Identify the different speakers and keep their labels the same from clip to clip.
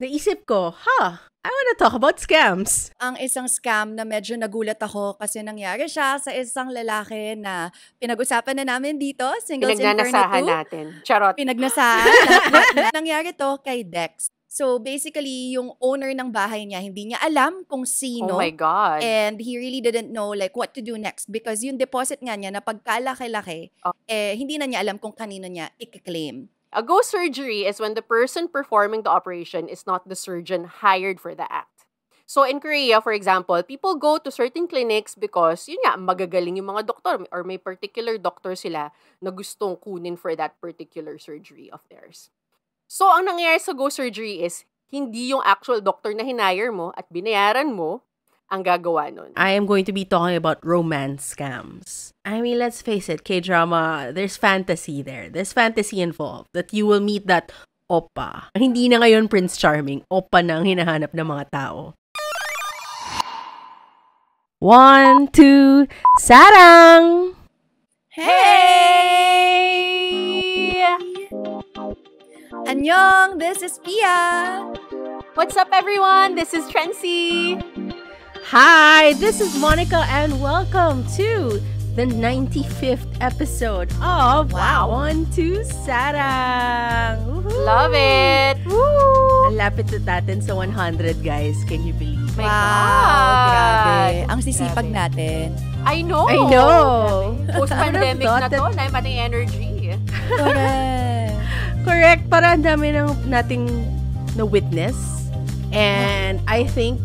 Speaker 1: naisip ko, ha, huh, I wanna talk about scams.
Speaker 2: Ang isang scam na medyo nagulat ako kasi nangyari siya sa isang lalaki na pinag-usapan na namin dito, Singles Pinagnasahan natin. Charot. Pinagnasahan. nangyari to kay Dex. So basically, yung owner ng bahay niya, hindi niya alam kung sino. Oh my God. And he really didn't know like what to do next because yung deposit nga niya na pagkalaki-laki, oh. eh, hindi na niya alam kung kanino niya
Speaker 3: i-claim.
Speaker 2: A ghost surgery is when the
Speaker 3: person performing the operation is not the surgeon hired for the act. So in Korea, for example, people go to certain clinics because, yun nga, magagaling yung mga doktor or may particular doctor sila na gustong kunin for that particular surgery of theirs. So ang nangyayari sa ghost surgery is, hindi yung actual doctor na hinire mo at binayaran mo ang gagawa nun.
Speaker 1: I am going to be talking about romance scams. I mean, let's face it, K-drama, there's fantasy there. There's fantasy involved that you will meet that opa. Hindi na ngayon Prince Charming, opa na ang hinahanap ng mga tao. One, two, sarang!
Speaker 2: Hey! Annyeong, this is Pia!
Speaker 1: What's up everyone? This is Trency! Hi, this is Monica, and welcome to the 95th episode of Wow, on to Sarang. Woohoo! Love it! Woo! Lapit na natin sa 100, guys. Can you believe? it? God. Grabe. Ang sisipag Grabe. natin.
Speaker 3: I know! I know. Post-pandemic Who would na to, na pati energy.
Speaker 1: Correct. Correct. Para dami nang nating na-witness. And I think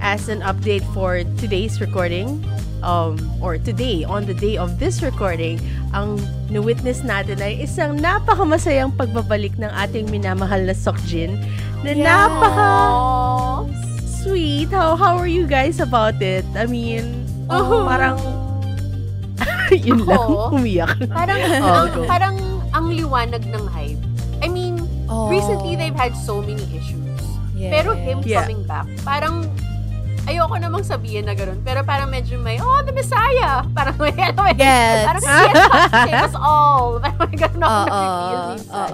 Speaker 1: as an update for today's recording, um, or today, on the day of this recording, ang na-witness natin ay isang napakamasayang pagbabalik ng ating minamahal na Sokjin na yes. napaka sweet. How, how are you guys about it? I mean, oh. oh parang yun Ako, oh. lang, umiyak. Parang, oh, ang, parang
Speaker 3: ang liwanag ng hype. I mean, oh. recently they've had so many issues.
Speaker 2: Yes. Pero him yeah. coming
Speaker 3: back, parang ayoko namang sabihin na ganun, pero parang medyo may, oh, the Messiah! Parang may, alam mo, yes. parang yes, save us all! Parang
Speaker 1: may ganun ako na-feel minsan.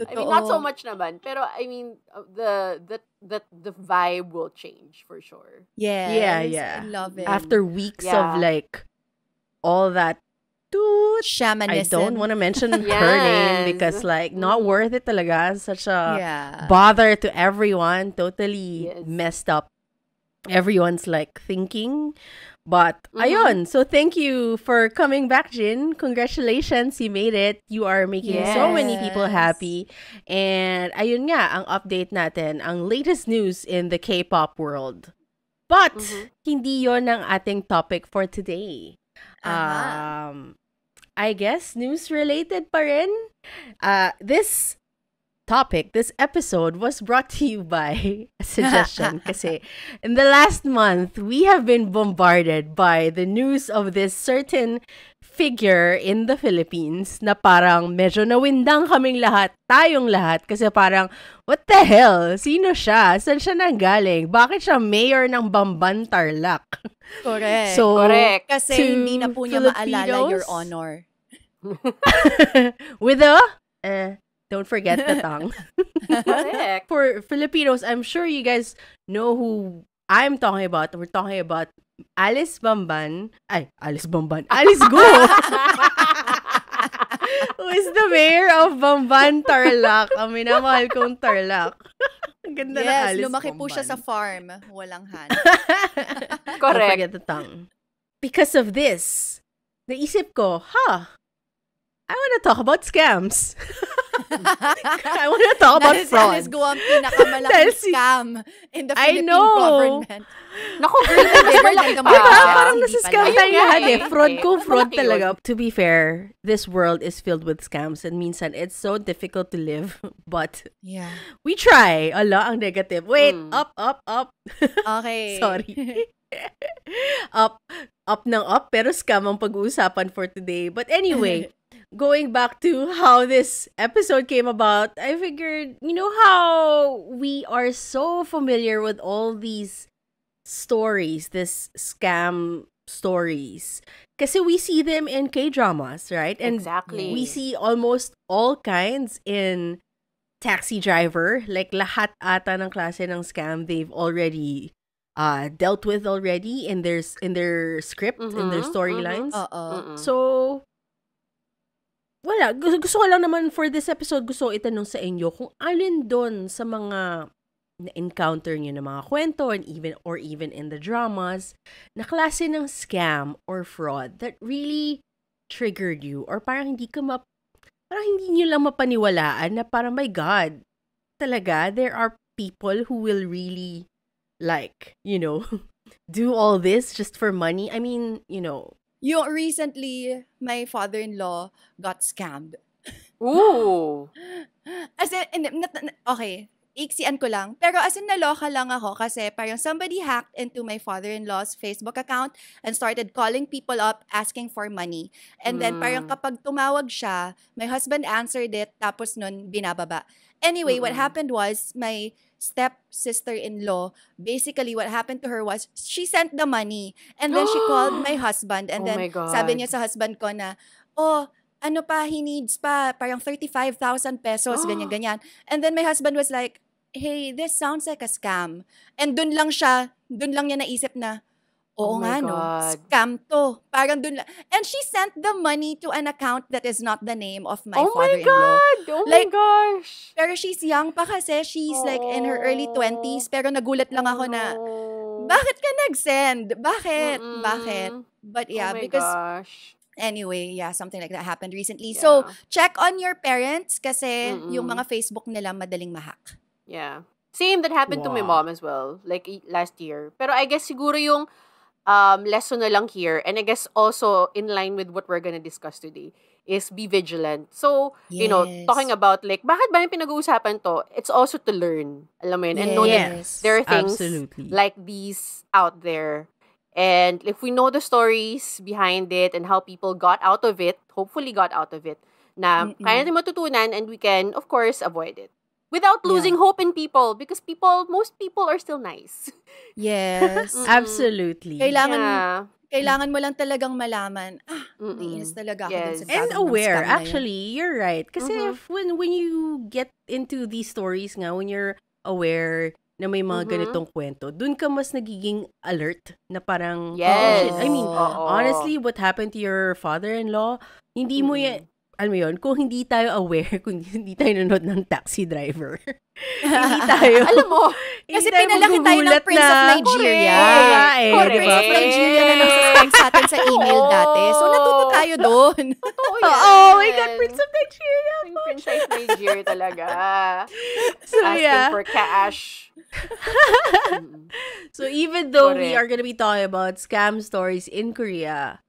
Speaker 1: I mean, not so much
Speaker 3: naman, pero I mean, the, the that the vibe will change for sure. Yeah. Yeah, yeah. I love it. After weeks yeah. of
Speaker 1: like all that dude, shamanism. I don't want to mention yes. her name because like not mm-hmm. worth it talaga. Such a yeah. bother to everyone. Totally yes. messed up everyone's like thinking. But mm-hmm. ayun, so thank you for coming back, Jin. Congratulations, you made it. You are making yes. so many people happy. And ayun nga ang update natin, ang latest news in the K-pop world. But mm-hmm. hindi 'yon ang ating topic for today. Uh-huh. Um I guess news related pa rin. Uh, this topic, this episode was brought to you by a suggestion. kasi in the last month, we have been bombarded by the news of this certain figure in the Philippines na parang medyo nawindang kaming lahat, tayong lahat, kasi parang, what the hell? Sino siya? Saan siya nanggaling? Bakit siya mayor ng Bamban Tarlac?
Speaker 2: Correct. So, Correct. Kasi hindi na po niya maalala your honor.
Speaker 1: With a... Uh, Don't forget the tongue. For Filipinos, I'm sure you guys know who I'm talking about. We're talking about Alice Bamban. Ay, Alice Bamban. Alice Go! who is the mayor of Bamban, Tarlac. Ang minamahal kong Tarlac.
Speaker 2: Ang ganda yes, na Alice lumaki Bamban. po siya sa farm. Walang hand.
Speaker 1: Correct. Don't forget the tongue. Because of this, naisip ko, ha, huh, I want to talk about scams.
Speaker 2: I want to talk about fraud. fraud. Nariz Go ang pinakamalaking scam in the Philippine I know. government. Naku, girl, Diba? Parang nasa scam tayo lahat eh. Fraud ko, fraud talaga.
Speaker 1: To be fair, this world is filled with scams and minsan it's so difficult to live. But yeah. we try. Ala, ang negative. Wait, mm. up, up, up. Okay. Sorry. up, up ng up, pero scam ang pag-uusapan for today. But anyway, going back to how this episode came about, I figured, you know how we are so familiar with all these stories, this scam stories. Because we see them in K-dramas, right? And exactly. we see almost all kinds in Taxi Driver. Like lahat ata ng klase ng scam they've already uh, dealt with already in their in their script, mm-hmm, in their mm-hmm, mm-hmm. storylines. Mm-hmm. Uh-uh. Mm-hmm. So wala, gusto ko lang naman for this episode, gusto ko itanong sa inyo kung alin doon sa mga na-encounter nyo ng mga kwento and even, or even in the dramas na klase ng scam or fraud that really triggered you or parang hindi ka map parang hindi nyo lang mapaniwalaan na parang, my God, talaga, there are people who will really, like, you know, do all this just for money.
Speaker 2: I mean, you know, yung recently, my father-in-law got scammed. Ooh! as in, in, not, okay, iksian ko lang. Pero as in, naloka lang ako kasi parang somebody hacked into my father-in-law's Facebook account and started calling people up asking for money. And mm. then parang hmm. kapag tumawag siya, my husband answered it, tapos nun binababa. Anyway, mm-hmm. what happened was my step sister-in-law, basically what happened to her was she sent the money and then she called my husband and oh then sabi niya sa husband ko na, "Oh, ano pa he needs pa parang 35,000 pesos ganyan ganyan." And then my husband was like, "Hey, this sounds like a scam." And dun lang siya, dun lang niya naisip na, Oo oh nga, no? Scam to. Parang dun lang. And she sent the money to an account that is not the name of my oh father-in-law. Oh my God! Oh like, my gosh! Pero she's young pa kasi. She's oh. like in her early 20s. Pero nagulat lang ako na, oh. bakit ka nag-send? Bakit? Mm-mm. Bakit? But oh yeah, oh because... Gosh. Anyway, yeah, something like that happened recently. Yeah. So, check on your parents kasi Mm-mm. yung mga Facebook nila madaling mahak. Yeah. Same that happened wow. to my mom as well, like last year. Pero I guess siguro yung um, lesson
Speaker 3: na lang here, and I guess also in line with what we're gonna discuss today, is be vigilant. So, yes. you know, talking about like, bakit ba yung pinag-uusapan to? It's also to learn, alam mo yun, yes. and know that there are things Absolutely. like these out there. And if we know the stories behind it and how people got out of it, hopefully got out of it, na Mm-mm. kaya natin matutunan and we can, of course, avoid it without losing yeah. hope in people because
Speaker 2: people most people are still nice.
Speaker 1: Yes, absolutely. Kailangan yeah.
Speaker 2: kailangan mo lang talagang malaman. Ah, naiinis talaga ako yes. sa And aware actually,
Speaker 1: you're right. Kasi mm-hmm. if, when when you get into these stories nga when you're aware na may mga mm-hmm. ganitong kwento, dun ka mas nagiging alert na parang, yes. oh I mean, Uh-oh. honestly, what happened to your father-in-law, hindi mm-hmm. mo yan, alam mo yun, kung hindi tayo aware, kung hindi tayo nanood ng taxi driver, hindi tayo... alam mo,
Speaker 2: kasi pinalaki tayo ng Prince na, of Nigeria. Correct. Yeah, eh, correct. Prince of eh, Nigeria na nagsasabi sa atin sa email dati. So, natuto tayo doon. Totoo yan. Oh my God, Prince of
Speaker 3: Nigeria. Prince of Nigeria talaga. so, Asking yeah. for cash.
Speaker 1: so, even though correct. we are gonna be talking about scam stories in Korea,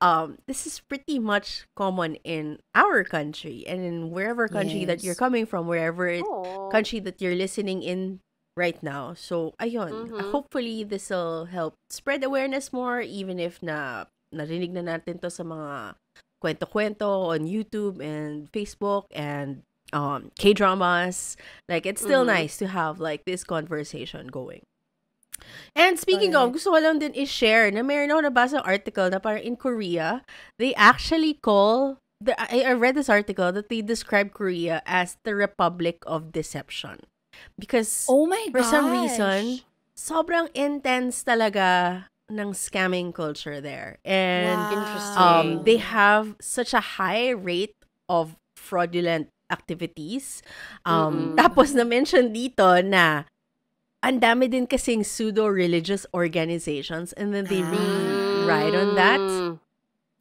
Speaker 1: um, this is pretty much common in our country and in wherever country yes. that you're coming from, wherever it, oh. country that you're listening in right now. So ayun, mm-hmm. hopefully this will help spread awareness more even if na narinig na natin to sa mga kwento-kwento on YouTube and Facebook and um K-dramas. Like it's still mm-hmm. nice to have like this conversation going. And speaking Correct. of, gusto ko lang din i-share na meron ako nabasa article na parang in Korea, they actually call, the, I, I read this article that they describe Korea as the Republic of Deception. Because oh my gosh. for some reason, sobrang intense talaga ng scamming culture there. And wow. Um, interesting. Um, they have such a high rate of fraudulent activities. Um, mm-hmm. Tapos na-mention dito na ang dami din kasing pseudo-religious organizations and then they ah. rewrite on that.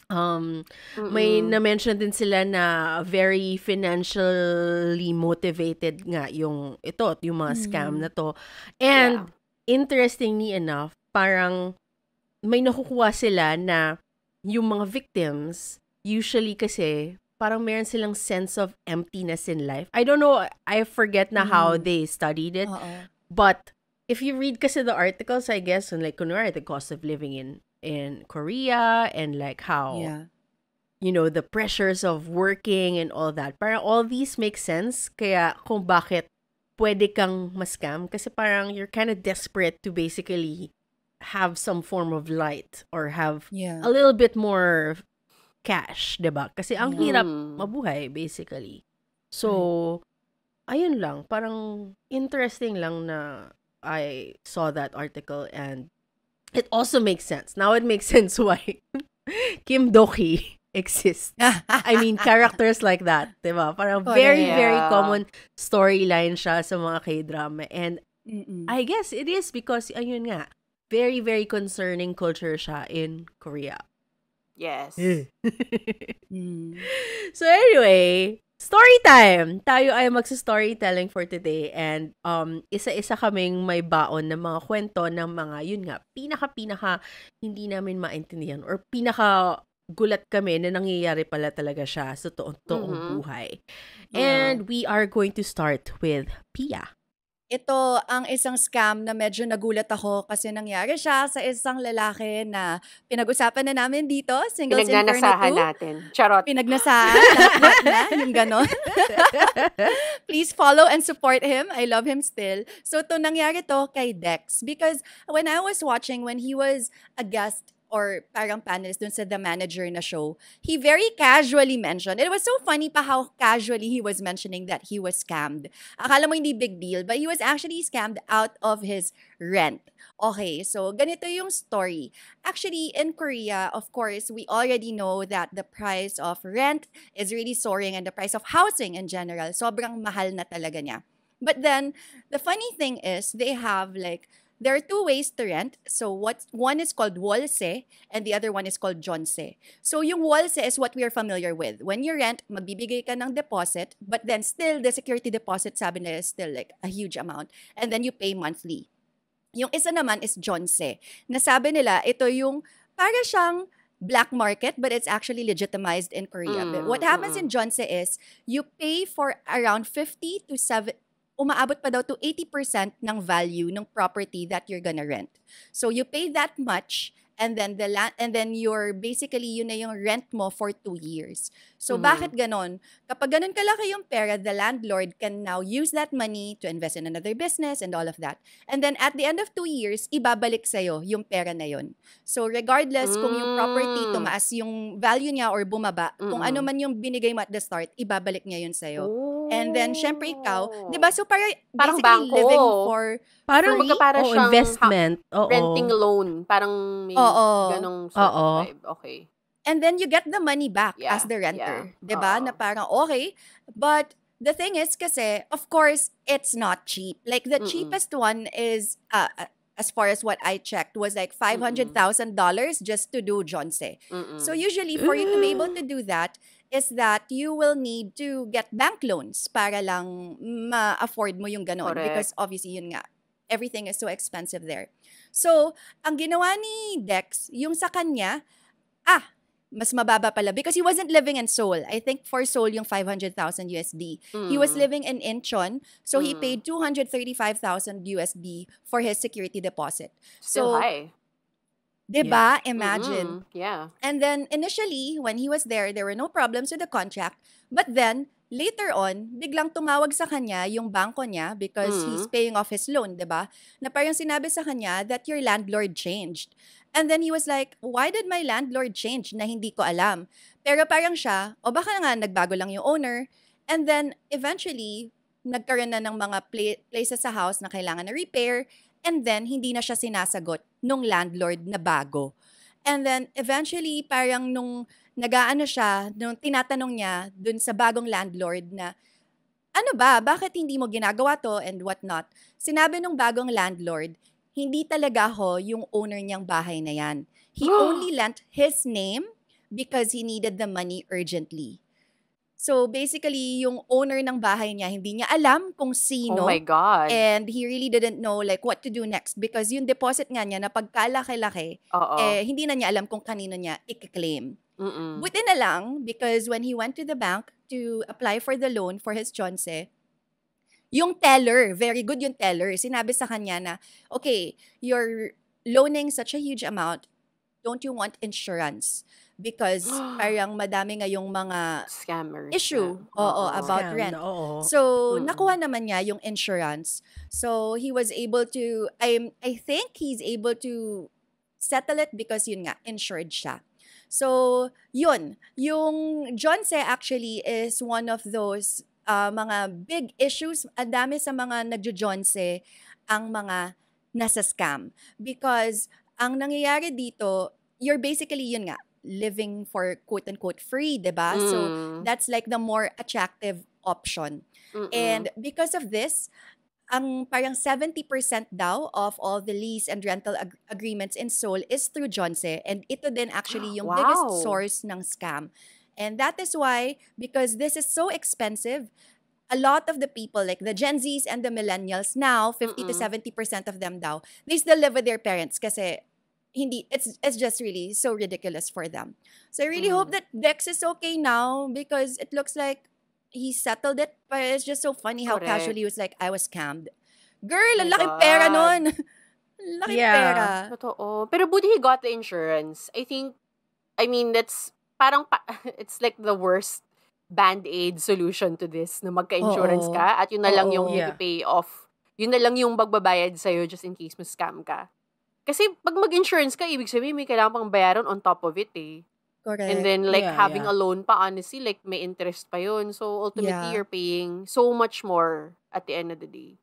Speaker 1: Um, may na-mention din sila na very financially motivated nga yung ito, yung mga scam mm. na to. And yeah. interestingly enough, parang may nakukuha sila na yung mga victims, usually kasi parang meron silang sense of emptiness in life. I don't know, I forget na mm. how they studied it. Uh-oh. But if you read kasi the articles, I guess, on like kunwari the cost of living in in Korea and like how yeah. you know the pressures of working and all that. Parang all these make sense kaya kung bakit pwede kang mascam kasi parang you're kind of desperate to basically have some form of light or have yeah. a little bit more cash, 'di ba? Kasi ang yeah. hirap hmm. mabuhay basically. So, right ayun lang, parang interesting lang na I saw that article and it also makes sense. Now it makes sense why Kim Doki exists. I mean, characters like that, di ba? Parang oh, very, yeah. very common storyline siya sa mga K-drama. And Mm-mm. I guess it is because, ayun nga, very, very concerning culture siya in Korea. Yes. Eh. mm. So anyway, Story time! Tayo ay magsa-storytelling for today and um, isa-isa kaming may baon ng mga kwento ng mga, yun nga, pinaka-pinaka hindi namin maintindihan or pinaka gulat kami na nangyayari pala talaga siya sa toong-toong mm-hmm. buhay. Yeah. And we are going to start with Pia.
Speaker 2: Ito ang isang scam na medyo nagulat ako kasi nangyari siya sa isang lalaki na pinag-usapan na namin dito, Singles single Pinagnanasahan natin. Charot. Pinagnasahan. not, na, yung ganon. Please follow and support him. I love him still. So to nangyari to kay Dex because when I was watching, when he was a guest or parang panelist dun sa The Manager na show, he very casually mentioned, it was so funny pa how casually he was mentioning that he was scammed. Akala mo hindi big deal, but he was actually scammed out of his rent. Okay, so ganito yung story. Actually, in Korea, of course, we already know that the price of rent is really soaring and the price of housing in general, sobrang mahal na talaga niya. But then, the funny thing is, they have like There are two ways to rent. So what one is called Wolse and the other one is called Jonse. So yung Wolse is what we are familiar with. When you rent, magbibigay ka ng deposit, but then still the security deposit sabi nila is still like a huge amount and then you pay monthly. Yung isa naman is Jonse. Nasabi nila ito yung para siyang black market, but it's actually legitimized in Korea. Mm, but what happens mm. in Jeonse is you pay for around 50 to 70 umaabot pa daw to 80% ng value ng property that you're gonna rent. So you pay that much and then the land and then you're basically yun na yung rent mo for two years. So mm. bakit ganon? Kapag ganon kalaki yung pera, the landlord can now use that money to invest in another business and all of that. And then at the end of two years, ibabalik sa'yo yung pera na yun. So regardless mm. kung yung property mm. tumaas yung value niya or bumaba, mm. kung mm-hmm. ano man yung binigay mo at the start, ibabalik niya yun sa'yo. Ooh. And then, syempre ikaw, di ba? Oh. So, para, parang bangko. living for Parang free? para oh, investment. Ha- oh, renting oh. loan. Parang may oh, oh. ganong sort oh, oh. vibe. Okay. And then you get the money back yeah, as the renter. Yeah. Di ba? Oh. Na parang, okay. But the thing is kasi, of course, it's not cheap. Like, the Mm-mm. cheapest one is, uh, uh as far as what I checked, was like $500,000 just to do Jonse. So usually, for you to be able to do that, is that you will need to get bank loans para lang ma-afford mo yung ganon. Correct. Because obviously, yun nga, everything is so expensive there. So, ang ginawa ni Dex, yung sa kanya, ah, mas mababa pala because he wasn't living in Seoul. I think for Seoul yung 500,000 USD. Mm. He was mm. living in Incheon, so mm. he paid 235,000 USD for his security deposit. Still so high.
Speaker 3: Diba? Yeah. Imagine.
Speaker 2: Mm-hmm. Yeah. And then initially, when he was there, there were no problems with the contract. But then, later on, biglang tumawag sa kanya yung bangko niya because mm-hmm. he's mm. paying off his loan, diba? Na parang sinabi sa kanya that your landlord changed. And then he was like, why did my landlord change na hindi ko alam? Pero parang siya, o baka nga nagbago lang yung owner. And then eventually, nagkaroon na ng mga pla- places sa house na kailangan na repair. And then, hindi na siya sinasagot nung landlord na bago. And then, eventually, parang nung nagaano siya, nung tinatanong niya dun sa bagong landlord na, ano ba, bakit hindi mo ginagawa to and what not? Sinabi nung bagong landlord, hindi talaga ho yung owner niyang bahay na yan. He only lent his name because he needed the money urgently. So basically, yung owner ng bahay niya, hindi niya alam kung oh sino. Oh my God. And he really didn't know like what to do next because yung deposit nga niya na pagkalaki-laki, Uh-oh. eh, hindi na niya alam kung kanino niya i-claim. Mm-mm. Buti na lang because when he went to the bank to apply for the loan for his chonse, yung teller, very good yung teller, sinabi sa kanya na, okay, you're loaning such a huge amount, don't you want insurance? because parang madami ngayong mga scammer issue yeah. oo oh, about Scam, rent. Oo. So mm. nakuha naman niya yung insurance. So he was able to I I think he's able to settle it because yun nga insured siya. So yun, yung John Se actually is one of those uh, mga big issues. Ang dami sa mga nagjo-Johnse john ang mga nasa scam because ang nangyayari dito, you're basically yun nga, living for quote unquote free, 'di ba? Mm. So that's like the more attractive option. Mm-mm. And because of this, ang parang 70% daw of all the lease and rental ag- agreements in Seoul is through Jonse and ito din actually yung wow. biggest source ng scam. And that is why because this is so expensive, a lot of the people, like the Gen Zs and the millennials now, 50 Mm-mm. to 70% of them daw, they still live with their parents kasi hindi it's it's just really so ridiculous for them. So I really mm. hope that Dex is okay now because it looks like he settled it. But it's just so funny how Correct. casually he was like, I was scammed. Girl, ang diba? laki pera noon. laki yeah. pera. Totoo. Pero buti he got the
Speaker 3: insurance. I think, I mean, that's parang, pa, it's like the worst band-aid solution to this na magka-insurance Oo. ka at yun na lang Oo. yung yeah. pay off. Yun na lang yung magbabayad sa'yo just in case mo scam ka. Kasi pag mag-insurance ka, ibig sabihin may kailangan pang bayaran on top of it eh.
Speaker 2: Correct. And then like yeah, having yeah. a loan
Speaker 3: pa honestly like may interest pa yun. So ultimately yeah. you're paying so much more at the end of the day.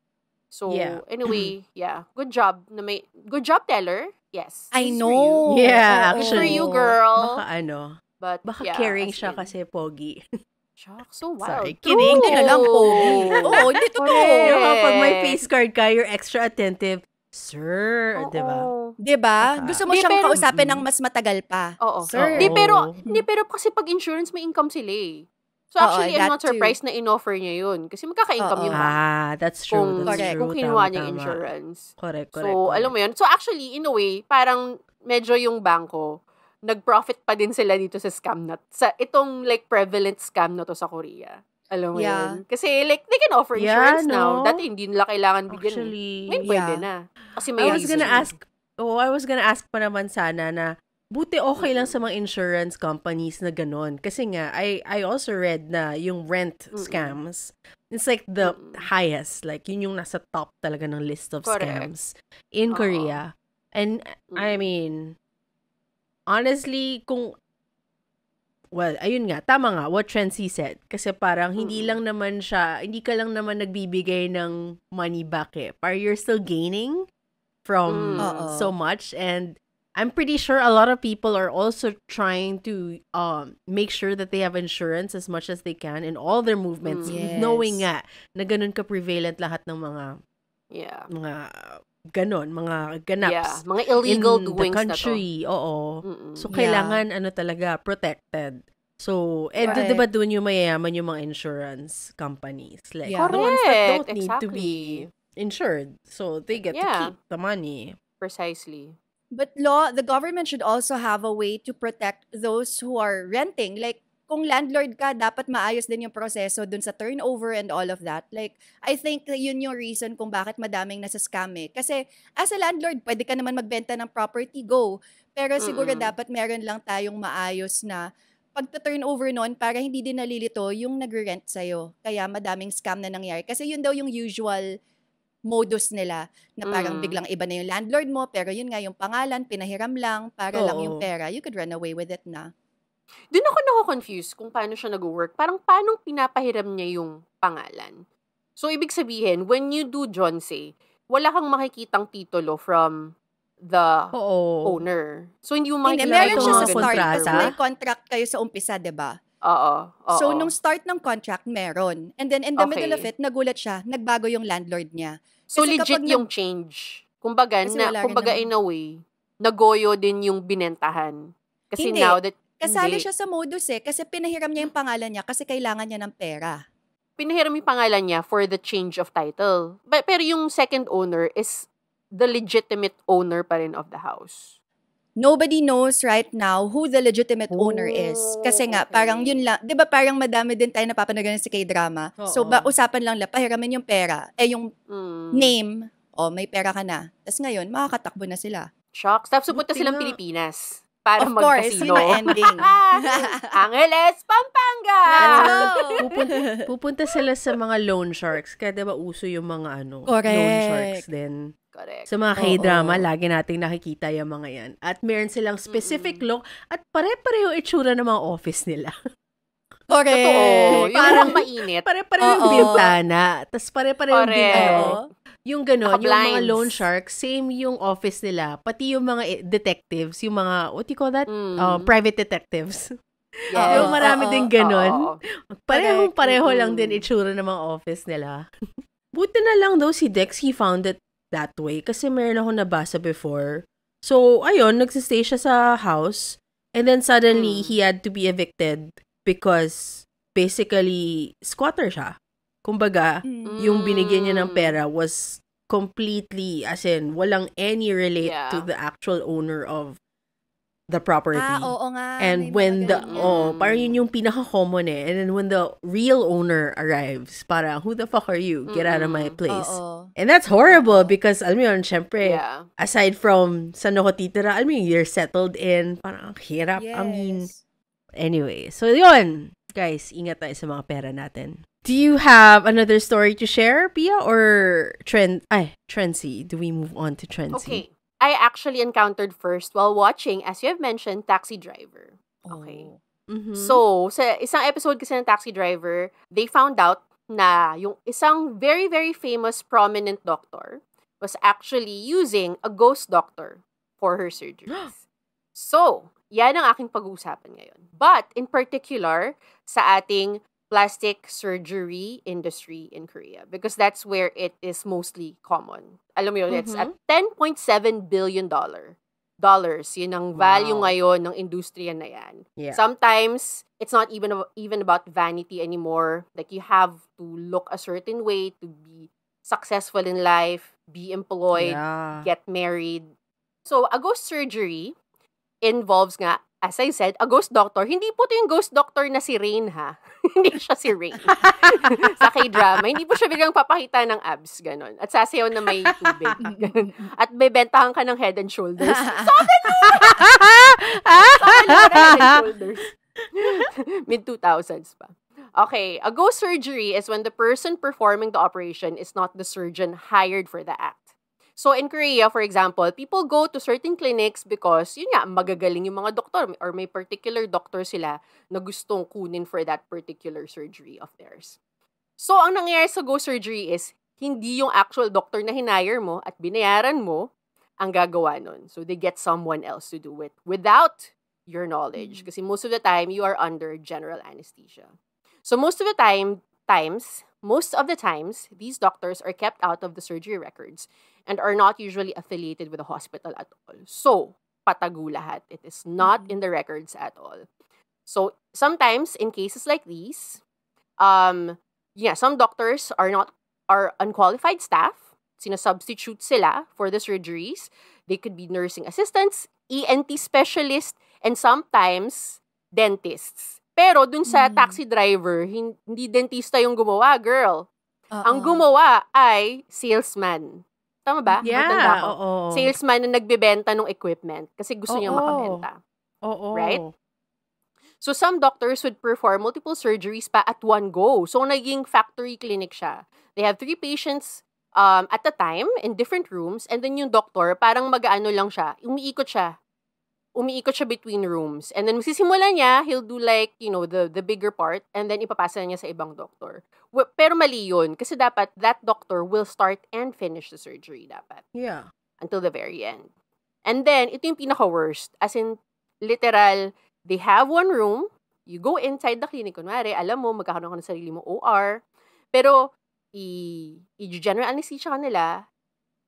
Speaker 3: So yeah. anyway, yeah. Good job na may good job teller. Yes. I know. Yeah, oh, actually. for you girl. Baka ano. But baka yeah, caring
Speaker 1: siya in. kasi pogi.
Speaker 3: Shock. So wild. Sorry,
Speaker 1: kidding. Hindi na lang pogi. Oo, hindi totoo. Kapag may face card ka, you're extra attentive Sir, 'di ba?
Speaker 2: 'Di ba? Gusto mo di, siyang pero,
Speaker 1: kausapin ng mm. mas matagal pa.
Speaker 3: Oo. Sir. Di pero di pero kasi pag insurance may income sila eh.
Speaker 1: So actually, Oo, I'm not surprised
Speaker 3: too. na inoffer niya yun. Kasi magkaka-income yun.
Speaker 1: Ah, that's true. Kung, that's correct. true. kung kinuha niya
Speaker 3: insurance.
Speaker 1: Correct, correct. So, correct. alam mo
Speaker 3: yun. So actually, in a way, parang medyo yung bangko, nag-profit pa din sila dito sa scam na, sa itong like prevalent scam na to sa Korea.
Speaker 1: Alam mo yeah. yun?
Speaker 3: Kasi like, they can offer insurance yeah, no? now. Dati hindi nila kailangan bigyan. Eh. Actually, yeah. pwede na. Kasi may I was gonna yun. ask,
Speaker 1: oh, I was gonna ask pa naman sana na, buti okay lang sa mga insurance companies na ganun. Kasi nga, I, I also read na yung rent Mm-mm. scams, it's like the Mm-mm. highest. Like, yun yung nasa top talaga ng list of Correct. scams in uh-huh. Korea. And, I mean, honestly, kung well, ayun nga, tama nga, what trends he said. Kasi parang hindi lang naman siya, hindi ka lang naman nagbibigay ng money back eh. Parang you're still gaining from mm. so much and I'm pretty sure a lot of people are also trying to um make sure that they have insurance as much as they can in all their movements mm, yes. knowing nga na ganun ka prevalent lahat ng mga yeah mga ganon, mga ganaps. Yeah, mga illegal in doings the country, na to. oo. Mm-mm, so, kailangan, yeah. ano talaga, protected. So, eh, and right. diba doon yung mayayaman yung mga insurance companies. Like, yeah. Correct. the ones that don't exactly. need to be insured. So, they get yeah. to keep the money. Precisely.
Speaker 2: But law, the government should also have a way to protect those who are renting. Like, kung landlord ka, dapat maayos din yung proseso dun sa turnover and all of that. Like, I think yun yung reason kung bakit madaming nasa scam eh. Kasi as a landlord, pwede ka naman magbenta ng property, go. Pero siguro mm-hmm. dapat meron lang tayong maayos na pagta-turnover nun para hindi din nalilito yung nagre-rent sa'yo. Kaya madaming scam na nangyari. Kasi yun daw yung usual modus nila na parang mm. biglang iba na yung landlord mo pero yun nga yung pangalan pinahiram lang para Oo. lang yung pera you could run away with it na doon ako nako-confuse
Speaker 3: kung paano siya nag-work. Parang paano pinapahiram niya yung pangalan. So, ibig sabihin, when you do Say, wala kang makikitang titulo from the Oo. owner. So, hindi mo makikita. Hindi, meron siya sa start. Kasi may
Speaker 2: contract kayo sa umpisa, di ba? Oo. So, nung start ng contract, meron. And then, in the okay. middle of it, nagulat siya, nagbago yung landlord niya. Kasi so, legit yung na- change. Kumbaga, na, kumbaga in a way, nagoyo din yung binentahan.
Speaker 3: Kasi hindi. now that Kasali Hindi. siya
Speaker 2: sa modus eh, kasi pinahiram niya yung pangalan niya kasi kailangan niya ng pera.
Speaker 3: Pinahiram yung pangalan niya for the change of title. But, pero yung second owner is the legitimate owner pa rin of the house.
Speaker 2: Nobody knows right now who the legitimate oh, owner is. Oh, kasi nga, okay. parang yun lang. ba diba parang madami din tayo napapanagan sa K-drama. Oo. So, ba, usapan lang lang, pahiramin yung pera. Eh, yung mm. name, oh, may pera ka na. Tapos ngayon, makakatakbo na sila. Shock. Tapos pupunta silang
Speaker 3: Pilipinas para of course,
Speaker 2: magkasino. Of course, ending.
Speaker 3: Angeles, Pampanga! Let's
Speaker 1: pupunta, pupunta sila sa mga loan sharks. Kaya diba uso yung mga ano, Correct. loan sharks din. Correct. Sa mga K-drama, Oo. lagi nating nakikita yung mga yan. At meron silang specific Mm-mm. look at pare-pareho itsura ng mga office nila.
Speaker 2: Correct. Totoo. Yung parang
Speaker 1: mainit. Pare-pareho yung bintana. Tapos pare-pareho yung bintana. Yung gano'n, yung mga loan shark, same yung office nila. Pati yung mga eh, detectives, yung mga, what do you call that? Mm. Uh, private detectives. Yes. Yung marami uh-oh, din gano'n. Parehong-pareho lang din itsura ng mga office nila. Buti na lang daw si Dex, he found it that way. Kasi meron akong nabasa before. So, ayun, nagsistay siya sa house. And then suddenly, mm. he had to be evicted because basically, squatter siya. Kumbaga, mm. yung binigyan niya ng mm. pera was completely, as in, walang any relate yeah. to the actual owner of the property. Ah, oo
Speaker 2: nga. And
Speaker 1: May when the, ganyan. oh, mm. parang yun yung pinaka-common eh. And then when the real owner arrives, para who the fuck are you? Get mm-hmm. out of my place. Oo. And that's horrible because, alam mo yun, syempre, yeah. aside from sa ako titira, alam mo yun, you're settled in, parang ang hirap. Yes. I mean, anyway. So, yun. Guys, ingat tayo sa mga pera natin. Do you have another story to share, Pia, or Trend? Ay, Trency. Do we move on to Trency? Okay.
Speaker 3: I actually encountered first while watching, as you have mentioned, Taxi Driver. Okay. Oh. Mm-hmm. So, sa isang episode kasi ng Taxi Driver, they found out na yung isang very, very famous prominent doctor was actually using a ghost doctor for her surgeries. so, yan ang aking pag-uusapan ngayon. But, in particular, sa ating plastic surgery industry in Korea because that's where it is mostly common. Alam mo yun, mm-hmm. it's at 10.7 mm-hmm. billion dollar dollars yun ang value wow. ngayon ng industriya na yan. Yeah. Sometimes it's not even even about vanity anymore. Like you have to look a certain way to be successful in life, be employed, yeah. get married. So, a ghost surgery involves nga as I said, a ghost doctor. Hindi po ito yung ghost doctor na si Rain, ha? hindi siya si Rain. sa k-drama, hindi po siya biglang papakita ng abs, ganun. At sasayaw na may tubig, ganun. At bentahan ka ng head and shoulders. Sabi ko! head and shoulders. Mid-2000s pa. Okay, a ghost surgery is when the person performing the operation is not the surgeon hired for the act. So in Korea, for example, people go to certain clinics because yun nga, magagaling yung mga doktor or may particular doctor sila na gustong kunin for that particular surgery of theirs. So ang nangyayari sa go surgery is hindi yung actual doctor na hinire mo at binayaran mo ang gagawa nun. So they get someone else to do it without your knowledge. Mm. Kasi most of the time, you are under general anesthesia. So most of the time, times, Most of the times, these doctors are kept out of the surgery records and are not usually affiliated with the hospital at all. So, patagu It is not mm-hmm. in the records at all. So, sometimes in cases like these, um, yeah, some doctors are not are unqualified staff. Sinasubstitute sila for the surgeries. They could be nursing assistants, ENT specialists, and sometimes dentists. Pero dun sa mm. taxi driver, hindi dentista yung gumawa, girl. Uh-oh. Ang gumawa ay salesman. Tama ba? Yeah, oo. Salesman na nagbebenta ng equipment kasi gusto oo. niya makabenta.
Speaker 1: Oo. Right?
Speaker 3: So some doctors would perform multiple surgeries pa at one go. So naging factory clinic siya. They have three patients um, at a time in different rooms and then yung doctor parang mag-ano lang siya, umiikot siya umiikot siya between rooms. And then magsisimula niya, he'll do like, you know, the the bigger part and then ipapasa niya sa ibang doctor. pero mali yun kasi dapat that doctor will start and finish the surgery dapat. Yeah. Until the very end. And then, ito yung pinaka-worst. As in, literal, they have one room, you go inside the clinic, kunwari, alam mo, magkakaroon ka ng sarili mo OR, pero i- i-general anesthesia ka nila,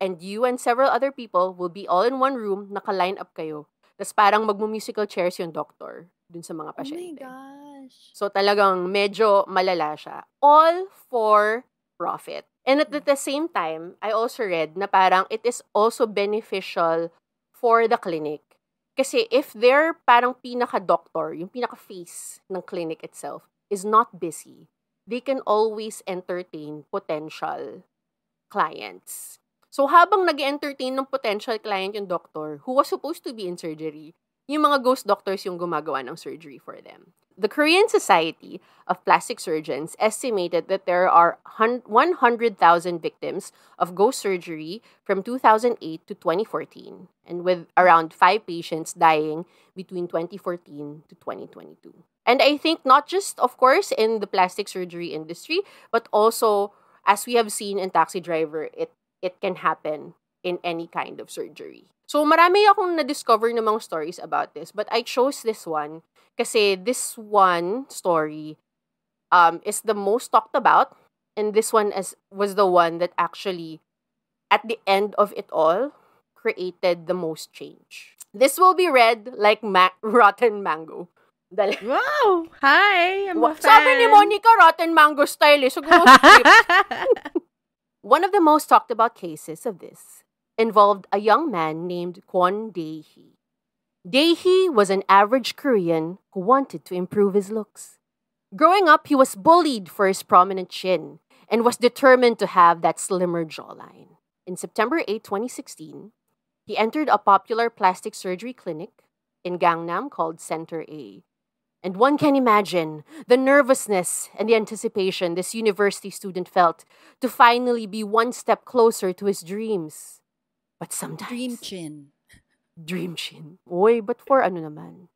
Speaker 3: and you and several other people will be all in one room, naka-line up kayo tapos parang magmumusical chairs yung doctor dun sa mga pasyente. Oh
Speaker 2: my gosh.
Speaker 3: So talagang medyo malala siya. All for profit. And at the same time, I also read na parang it is also beneficial for the clinic. Kasi if their parang pinaka-doctor, yung pinaka-face ng clinic itself, is not busy, they can always entertain potential clients. So habang nag entertain ng potential client yung doctor who was supposed to be in surgery, yung mga ghost doctors yung gumagawa ng surgery for them. The Korean Society of Plastic Surgeons estimated that there are 100,000 victims of ghost surgery from 2008 to 2014, and with around 5 patients dying between 2014 to 2022. And I think not just, of course, in the plastic surgery industry, but also, as we have seen in Taxi Driver, it it can happen in any kind of surgery. So marami akong na-discover ng mga stories about this, but I chose this one kasi this one story um, is the most talked about and this one is was the one that actually at the end of it all created the most change. This will be read like ma- rotten mango. Dali. Wow! Hi! I'm a fan. Sabi ni Monica, rotten mango style eh. So, go script. One of the most talked about cases of this involved a young man named Kwon Dae-hee. Dae-hee was an average Korean who wanted to improve his looks. Growing up, he was bullied for his prominent chin and was determined to have that slimmer jawline. In September 8, 2016, he entered a popular plastic surgery clinic in Gangnam called Center A and one can imagine the nervousness and the anticipation this university student felt to finally be one step closer to his dreams. But sometimes. Dream chin. Dream chin. Oy, but for ano naman?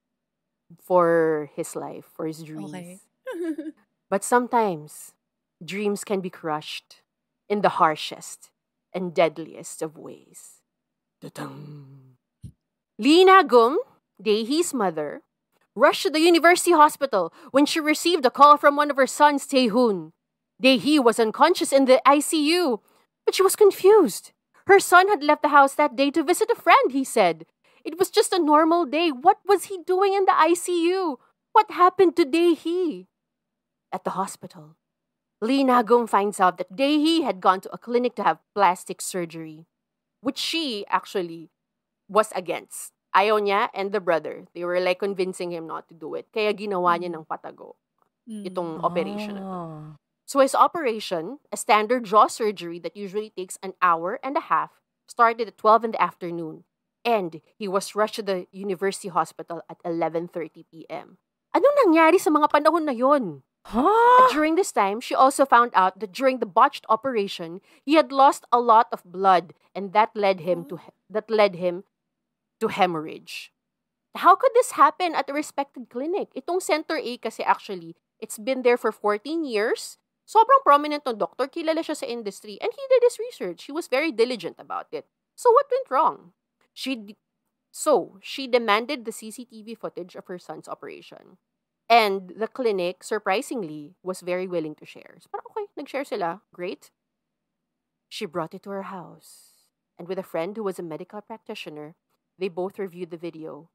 Speaker 3: For his life, for his dreams. Okay. but sometimes, dreams can be crushed in the harshest and deadliest of ways.
Speaker 2: Ta-dang.
Speaker 3: Lina Gum, Dehi's mother, rushed to the university hospital when she received a call from one of her sons, Taehoon. Daehee was unconscious in the ICU, but she was confused. Her son had left the house that day to visit a friend, he said. It was just a normal day. What was he doing in the ICU? What happened to Daehee? At the hospital, Lee Nagum finds out that Daehee had gone to a clinic to have plastic surgery, which she actually was against. ayaw niya and the brother. They were like convincing him not to do it. Kaya ginawa niya hmm. ng patago hmm. itong oh. operation na to. So his operation, a standard jaw surgery that usually takes an hour and a half, started at 12 in the afternoon. And he was rushed to the university hospital at 11.30 p.m. Anong nangyari sa mga panahon na yon? Huh? During this time, she also found out that during the botched operation, he had lost a lot of blood and that led him to that led him to hemorrhage. How could this happen at a respected clinic? Itong Center A kasi actually, it's been there for 14 years. Sobrang prominent ng doctor, kilala siya sa industry, and he did his research. He was very diligent about it. So what went wrong? She so, she demanded the CCTV footage of her son's operation. And the clinic, surprisingly, was very willing to share. So, okay, nag-share sila. Great. She brought it to her house. And with a friend who was a medical practitioner, They both reviewed the video,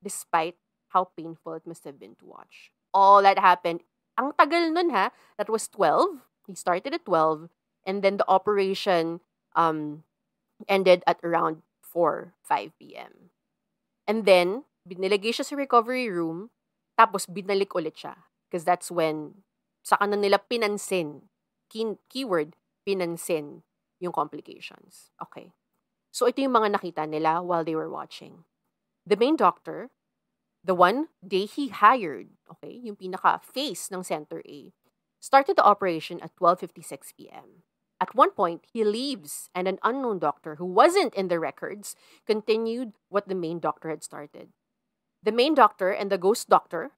Speaker 3: despite how painful it must have been to watch. All that happened, ang tagal nun ha, that was 12. He started at 12, and then the operation um, ended at around 4, 5 p.m. And then, binilagay siya sa recovery room, tapos binalik ulit siya. Because that's when, sa kanan nila pinansin, key, keyword, pinansin yung complications. Okay. So ito yung mga nakita nila while they were watching. The main doctor, the one day he hired, okay, yung pinaka-face ng Center A, started the operation at 12.56 p.m. At one point, he leaves and an unknown doctor who wasn't in the records continued what the main doctor had started. The main doctor and the ghost doctor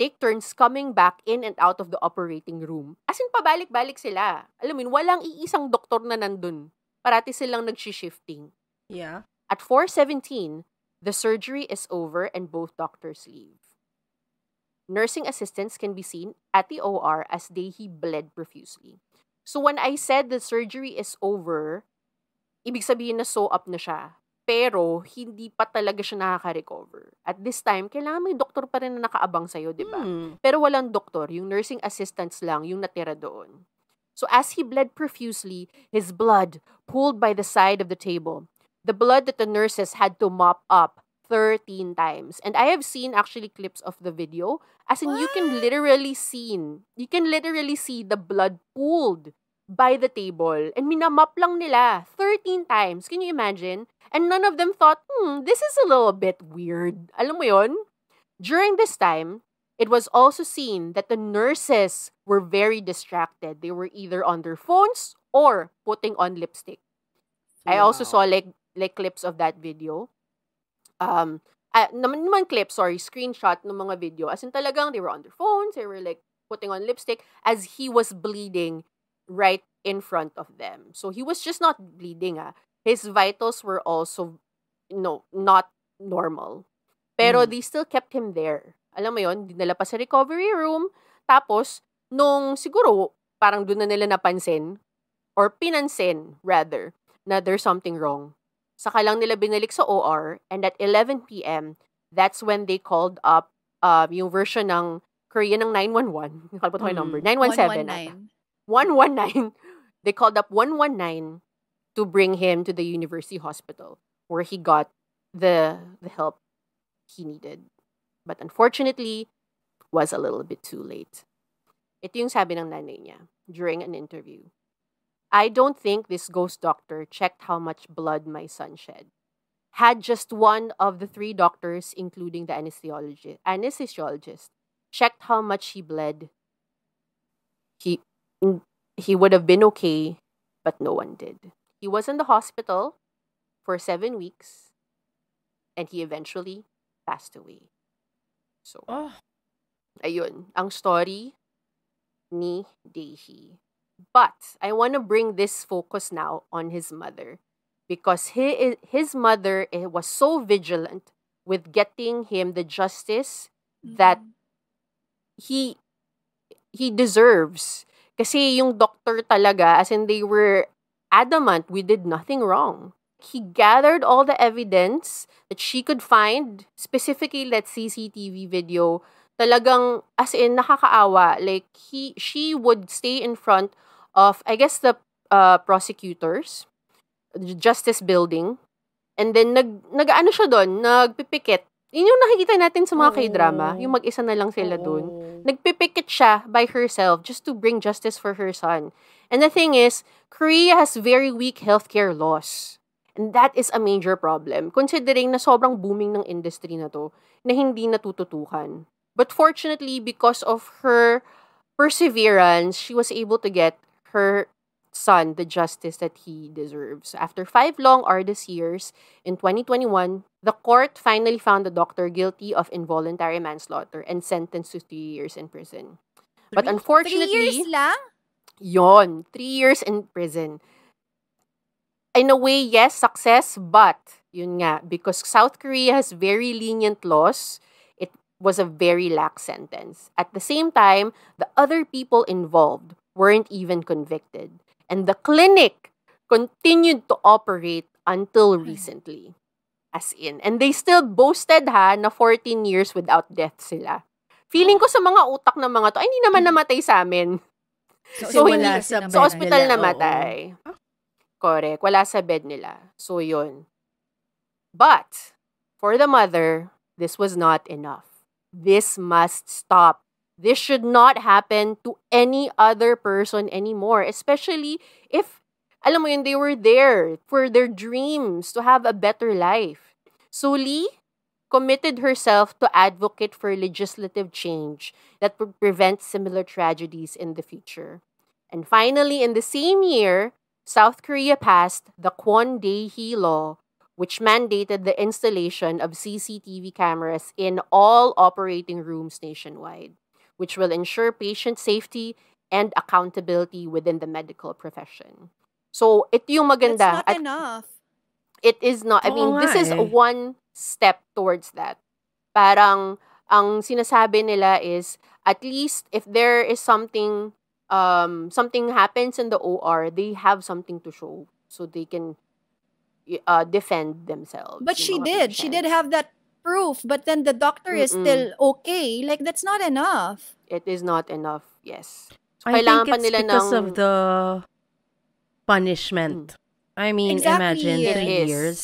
Speaker 3: take turns coming back in and out of the operating room. As in, pabalik-balik sila. Alam mo walang iisang doktor na nandun parati silang nag-shifting. Yeah. At 4.17, the surgery is over and both doctors leave. Nursing assistants can be seen at the OR as Dehi bled profusely. So when I said the surgery is over, ibig sabihin na so up na siya. Pero hindi pa talaga siya nakaka-recover. At this time, kailangan may doktor pa rin na nakaabang sa'yo, di ba? Mm. Pero walang doktor, yung nursing assistants lang yung natira doon. So as he bled profusely, his blood pooled by the side of the table, the blood that the nurses had to mop up 13 times. And I have seen actually clips of the video. As in, what? you can literally see, you can literally see the blood pooled by the table. And minamap lang nila 13 times. Can you imagine? And none of them thought, hmm, this is a little bit weird. Alam mo yon? During this time, it was also seen that the nurses were very distracted. They were either on their phones or putting on lipstick. Wow. I also saw like like clips of that video. Um, uh, ah, naman naman clip, sorry, screenshot ng mga video. As in talagang they were on their phones, they were like putting on lipstick as he was bleeding right in front of them. So he was just not bleeding ah. His vitals were also you no know, not normal. Pero mm. they still kept him there. Alam mo yon, dinala pa sa recovery room. Tapos, nung siguro parang doon na nila napansin or pinansin rather na there's something wrong. Saka lang nila binalik sa OR and at 11 p.m. that's when they called up um, yung version ng Korean ng 911. Nakalapot ko yung mm. number. 917. 119. 119. They called up 119 to bring him to the university hospital where he got the the help he needed. But unfortunately, was a little bit too late. Ito yung sabi ng nanay niya during an interview. I don't think this ghost doctor checked how much blood my son shed. Had just one of the three doctors, including the anesthesiologist, anesthesiologist checked how much he bled. He, he would have been okay, but no one did. He was in the hospital for seven weeks, and he eventually passed away. So, oh. ayun, ang story ni Dehi. But I want to bring this focus now on his mother because he, his mother eh, was so vigilant with getting him the justice mm-hmm. that he he deserves. Kasi yung doctor talaga, as in they were adamant we did nothing wrong. He gathered all the evidence that she could find, specifically that CCTV video talagang as in nakakaawa like he she would stay in front of I guess the uh, prosecutors justice building and then nag nagaano siya doon nagpipikit yun yung nakikita natin sa mga oh. K-drama yung mag-isa na lang sila oh. doon nagpipikit siya by herself just to bring justice for her son and the thing is Korea has very weak healthcare laws And that is a major problem, considering na sobrang booming ng industry na to na hindi natututukan. But fortunately, because of her perseverance, she was able to get her son the justice that he deserves. After five long, arduous years, in 2021, the court finally found the doctor guilty of involuntary manslaughter and sentenced to three years in prison. Three? But unfortunately... Three years lang? Yon, three years in prison. In a way, yes, success, but, yun nga, because South Korea has very lenient laws, was a very lax sentence. At the same time, the other people involved weren't even convicted. And the clinic continued to operate until hmm. recently. As in. And they still boasted ha na 14 years without death sila. Feeling ko sa mga utak ng mga to, ay hindi naman hmm. namatay sa amin. So, so hindi, sa, sa hospital nila. namatay. Oo. Ah. Correct. Wala sa bed nila. So yun. But, for the mother, this was not enough. This must stop. This should not happen to any other person anymore, especially if, alam mo yun, they were there for their dreams to have a better life. So Lee committed herself to advocate for legislative change that would prevent similar tragedies in the future. And finally, in the same year, South Korea passed the Kwon Dae-hee Law, which mandated the installation of CCTV cameras in all operating rooms nationwide, which will ensure patient safety and accountability within the medical profession. So, ito yung maganda. It's not At, enough. It is not. I mean, oh this is one step towards that. Parang, ang sinasabi nila is, at least if there is something, um, something happens in the OR, they have something to show. So, they can uh, defend themselves. But she
Speaker 2: did. Patients. She did have that proof, but then the doctor Mm-mm. is still okay. Like that's not enough.
Speaker 3: It is not enough. Yes.
Speaker 2: So, I think it's because ng... of
Speaker 1: the punishment. Mm. I mean, exactly. imagine it three is. years.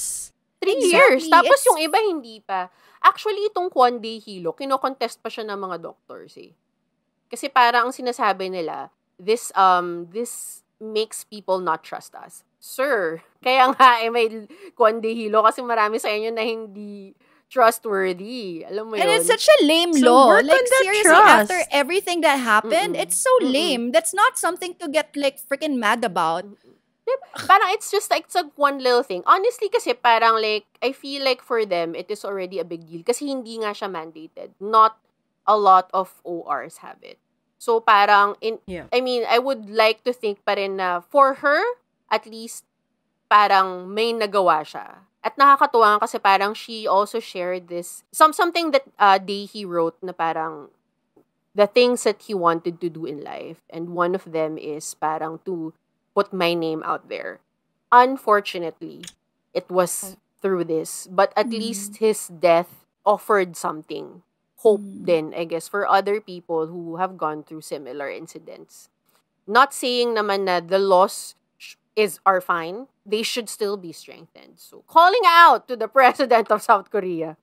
Speaker 3: Three exactly. years. Tapos it's... yung iba hindi pa. Actually, itong Kwan Day Hilo, kinokontest pa siya ng mga doctors eh. Kasi para ang sinasabi nila, this um this makes people not trust us sir. Kaya nga, eh, may Kwandehilo kasi marami sa inyo na hindi trustworthy. Alam mo yun? And it's such a lame so law. Work like, on seriously, trust. after
Speaker 2: everything that happened, Mm-mm. it's so Mm-mm. lame. That's not something to get, like, freaking mad about. Parang it's just like, it's like one little thing. Honestly, kasi
Speaker 3: parang like, I feel like for them, it is already a big deal. Kasi hindi nga siya mandated. Not a lot of ORs have it. So parang, in, yeah. I mean, I would like to think pa rin na for her, at least parang may nagawa siya. At nakakatuwa kasi parang she also shared this, some something that uh, day he wrote na parang the things that he wanted to do in life. And one of them is parang to put my name out there. Unfortunately, it was through this. But at mm. least his death offered something. Hope mm. then, I guess, for other people who have gone through similar incidents. Not saying naman na the loss is are fine, they should still be strengthened. So calling out to the president of South Korea.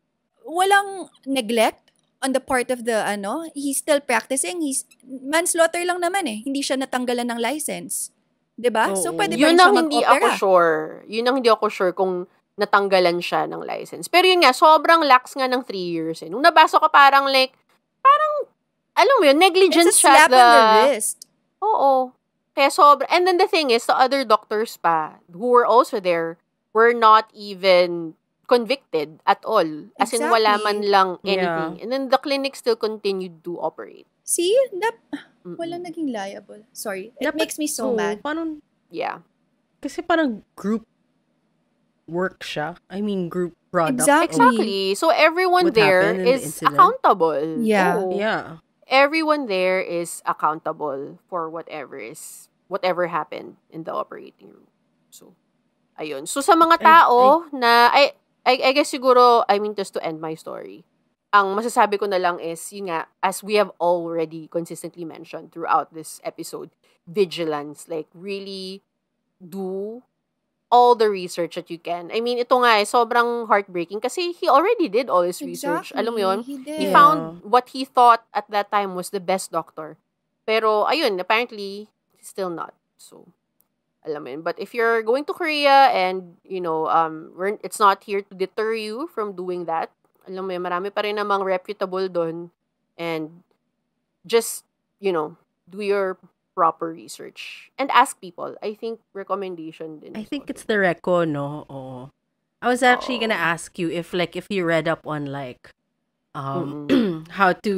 Speaker 2: Walang neglect on the part of the ano, he's still practicing. He's manslaughter lang naman eh. Hindi siya natanggalan ng license. 'Di ba? So pwede ba siya hindi ako
Speaker 3: sure. Yun ang hindi ako sure kung natanggalan siya ng license. Pero yun nga, sobrang lax nga ng three years. Eh. Nung nabasa ko parang like, parang, alam mo yun, negligence It's a slap slap the... on the wrist. Oo. Kaya sobra, and then the thing is, the other doctors pa, who were also there, were not even convicted at all. As in, wala man lang anything. Yeah. And then the clinic still continued to operate.
Speaker 2: See? Dap- walang naging liable. Sorry. It Dapat makes me so, so mad. Parang,
Speaker 1: yeah. Kasi parang group work siya. I mean, group product. Exactly. exactly. So, everyone What there is the accountable. Yeah. Oh. Yeah
Speaker 3: everyone there is accountable for whatever is whatever happened in the operating room. So, ayun. So, sa mga tao I, I, na, I, I, I guess siguro, I mean, just to end my story, ang masasabi ko na lang is, yun nga, as we have already consistently mentioned throughout this episode, vigilance. Like, really do all the research that you can. I mean, ito nga eh, sobrang heartbreaking kasi he already did all his research. Exactly. Alam mo yun? He, did. he found what he thought at that time was the best doctor. Pero, ayun, apparently, still not. So, alam mo yun. But if you're going to Korea and, you know, um, we're, it's not here to deter you from doing that. Alam mo yun, marami pa rin namang reputable doon. And just, you know, do your proper research and ask people. I think recommendation din. I
Speaker 1: think it's the reco, no? Oh. I was actually oh. gonna ask you if like if you read up on like um mm-hmm. how to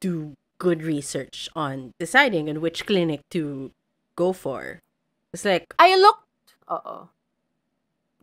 Speaker 1: do good research on deciding in which clinic to go for. It's like I looked uh-oh.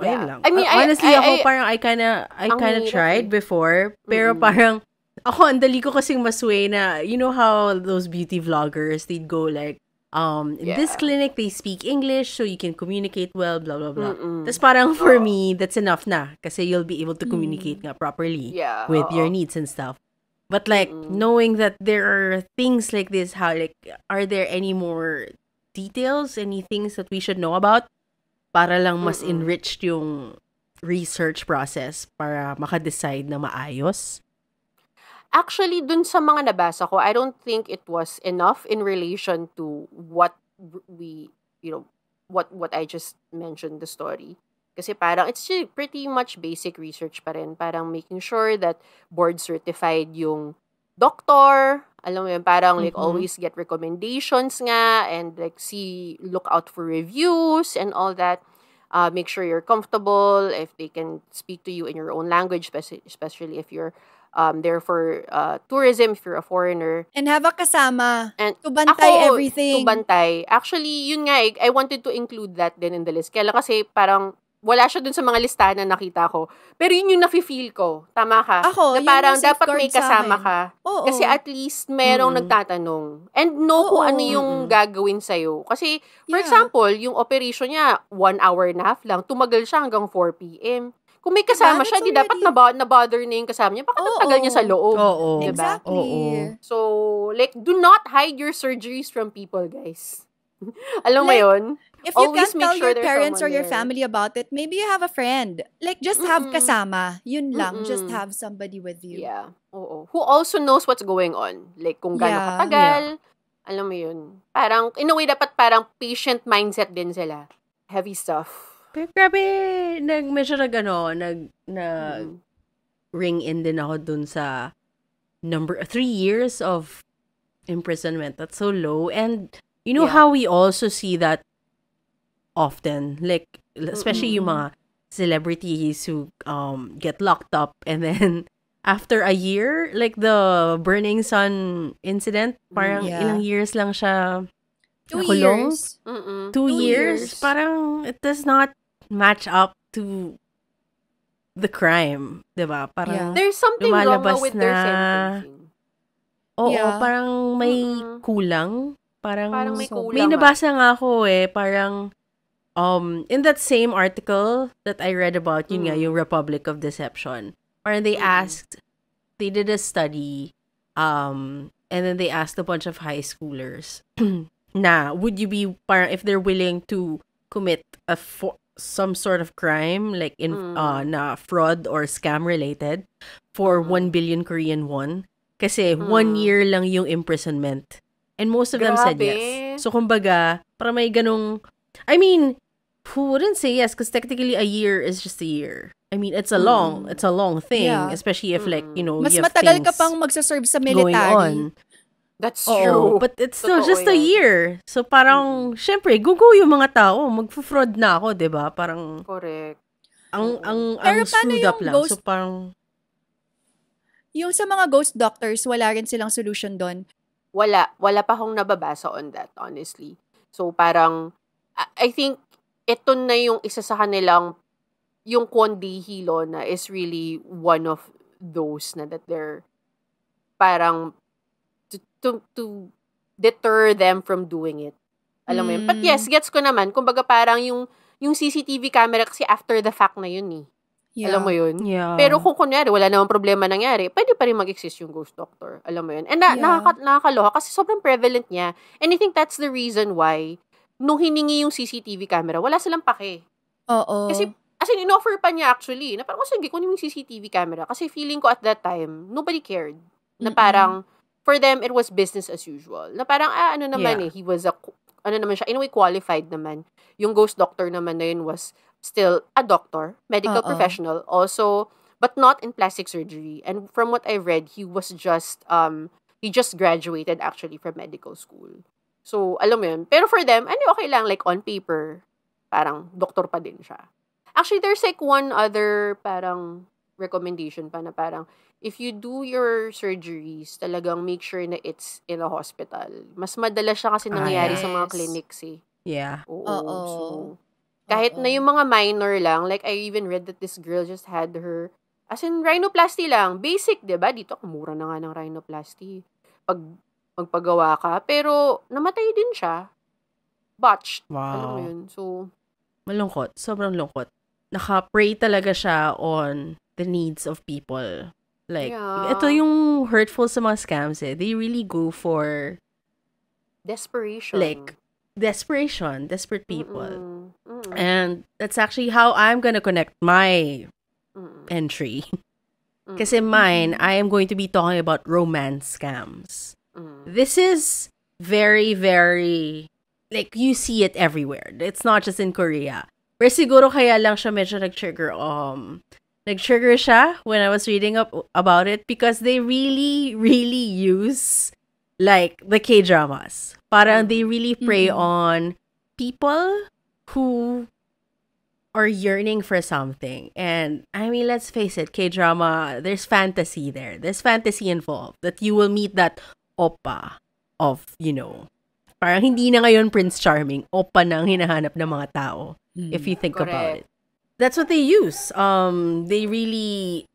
Speaker 1: Yeah. Lang. I mean, honestly, I, I, I, I kinda I kinda tried eh. before, pero mm-hmm. parang Ako, ang dali ko kasing masway na, you know how those beauty vloggers, they'd go like, um, in yeah. this clinic, they speak English so you can communicate well, blah, blah, blah. mm Tapos parang for oh. me, that's enough na kasi you'll be able to communicate mm. nga properly yeah, with oh. your needs and stuff. But like, Mm-mm. knowing that there are things like this, how like, are there any more details, any things that we should know about para lang mas Mm-mm. enriched yung research process para maka-decide na maayos?
Speaker 3: Actually, dun sa mga nabasa ko, I don't think it was enough in relation to what we, you know, what what I just mentioned the story. Kasi parang it's pretty much basic research pa rin. Parang making sure that board certified yung doctor, alam mo yun, parang mm-hmm. like always get recommendations nga and like see, look out for reviews and all that. Uh, make sure you're comfortable if they can speak to you in your own language, especially if you're um, there for uh, tourism if you're a foreigner.
Speaker 2: And have a kasama. And tubantay ako, everything.
Speaker 3: Tubantay. Actually, yun nga eh, I wanted to include that din in the list. Kaya lang kasi parang wala siya dun sa mga listahan na nakita ko. Pero yun yung nafe-feel ko. Tama ka. Ako, na parang dapat may kasama ka. Oo, kasi at least merong mm. nagtatanong. And know Oo. kung ano yung mm. gagawin sa'yo. Kasi, for yeah. example, yung operation niya, one hour and a half lang. Tumagal siya hanggang 4 p.m. Kung may kasama That's siya, di dapat nab- nabother na yung kasama niya. Baka oh, tagal oh. niya sa loob. Oo. Oh, oh. Diba? Exactly. Oh, oh. So, like, do not hide your surgeries from people, guys. Alam mo yun? If you can't tell sure your parents or your family
Speaker 2: about it, maybe you have a friend. Like, just have Mm-mm. kasama. Yun lang. Mm-mm. Just have somebody with you. Yeah. Oo. Who also
Speaker 3: knows what's going on. Like, kung gaano yeah. katagal. Yeah. Alam mo yun?
Speaker 2: Parang, in a way, dapat
Speaker 3: parang patient mindset din sila. Heavy stuff.
Speaker 1: Pero grabe, nag, may nag, ano, nag, na, ring in din ako dun sa number, three years of imprisonment. That's so low. And, you know yeah. how we also see that often? Like, especially mm-hmm. yung mga celebrities who um get locked up and then after a year, like the Burning Sun incident, parang yeah. ilang years lang siya Two years. Two, Two years. years. Parang it does not match up to the crime, 'di ba? Parang yeah. there's something wrong with na, their sentencing. Oo, yeah. parang may kulang. Parang, parang may kulang. May nabasa nga ako eh, parang um in that same article that I read about, yun mm. nga, yung Republic of Deception, where they mm. asked, they did a study, um, and then they asked a bunch of high schoolers na, would you be, parang, if they're willing to commit a, for, some sort of crime like in ah, mm. uh, na fraud or scam related for mm. 1 billion Korean won kasi mm. one year lang yung imprisonment. And most of Grabe. them said yes. So kumbaga, para may ganong I mean, who wouldn't say yes because technically a year is just a year. I mean, it's a mm. long, it's a long thing, yeah. especially if like, you mm. know, Mas you matagal ka
Speaker 2: pang magsaserve sa military. Going on. That's Oo, true. But it's still Totoo just yan. a
Speaker 1: year. So parang, mm. syempre, gugu yung mga tao. Magfo-fraud na ako, di ba? Parang, Correct. ang, ang, ang Pero paano screwed up lang. ghost- So parang,
Speaker 2: Yung sa mga ghost doctors, wala rin silang solution doon. Wala. Wala pa akong
Speaker 3: nababasa on that, honestly. So, parang, I- think, ito na yung isa sa kanilang, yung Kondi Hilo na is really one of those na that they're, parang, to, to, to deter them from doing it.
Speaker 2: Alam mm. mo yun? But hmm.
Speaker 3: yes, gets ko naman. Kumbaga parang yung, yung CCTV camera kasi after the fact na yun eh. Yeah. Alam mo yun? Yeah. Pero kung kunyari, wala namang problema nangyari, pwede pa rin mag-exist yung ghost doctor. Alam mo yun? And na, yeah. nakaka- nakakaloka kasi sobrang prevalent niya. And I think that's the reason why nung hiningi yung CCTV camera, wala silang pake.
Speaker 2: Oo. Kasi
Speaker 3: As in, inoffer pa niya actually. Na parang, oh, sige, kunin mo yung CCTV camera. Kasi feeling ko at that time, nobody cared. Na parang, Mm-mm for them, it was business as usual. Na parang, ah, ano naman yeah. eh, he was a, ano naman siya, in a way, qualified naman. Yung ghost doctor naman na yun was still a doctor, medical Uh-oh. professional, also, but not in plastic surgery. And from what I read, he was just, um, he just graduated actually from medical school. So, alam mo yun. Pero for them, ano, okay lang, like, on paper, parang, doktor pa din siya. Actually, there's like one other parang recommendation pa na parang if you do your surgeries, talagang make sure na it's in a hospital. Mas madalas siya kasi nangyayari ah, yes. sa mga clinics
Speaker 1: eh. Yeah. Oo. Oo. So,
Speaker 3: kahit Uh-oh. na yung mga minor lang, like I even read that this girl just had her, as in rhinoplasty lang, basic, di ba? Dito, kumura na nga ng rhinoplasty. Pag magpagawa ka. Pero, namatay din siya.
Speaker 1: Botched. Wow. Alam mo yun. So, malungkot. Sobrang lungkot. Naka-pray talaga siya on the needs of people. Like, yeah. ito yung hurtful sa mga scams eh. They really go for...
Speaker 3: Desperation. Like,
Speaker 1: desperation. Desperate people. Mm-mm. Mm-mm. And that's actually how I'm gonna connect my Mm-mm. entry. Because in mine, I am going to be talking about romance scams. Mm. This is very, very... Like, you see it everywhere. It's not just in Korea. Pero siguro kaya lang siya medyo nag-trigger um, nag-trigger siya when I was reading up about it because they really, really use like the K-dramas. Parang they mm-hmm. really prey mm-hmm. on people who are yearning for something. And I mean, let's face it, K-drama, there's fantasy there. There's fantasy involved that you will meet that oppa of, you know, parang hindi na ngayon Prince Charming, oppa na ang hinahanap ng mga tao. Mm, if you think correct. about it that's what they use. Um, they really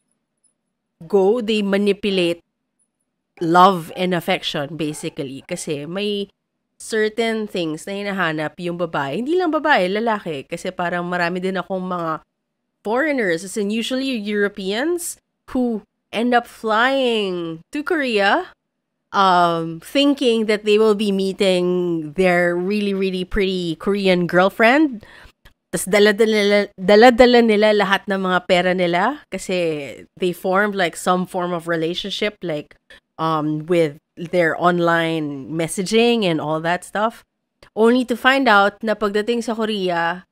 Speaker 1: go, they manipulate love and affection basically kasi may certain things na hinahanap yung babae. Hindi lang babae, lalaki. Kasi parang marami din akong mga foreigners, as in usually Europeans, who end up flying to Korea um, thinking that they will be meeting their really, really pretty Korean girlfriend. Tapos dala-dala, dala-dala nila lahat ng mga pera nila kasi they formed like some form of relationship like um, with their online messaging and all that stuff. Only to find out na pagdating sa Korea,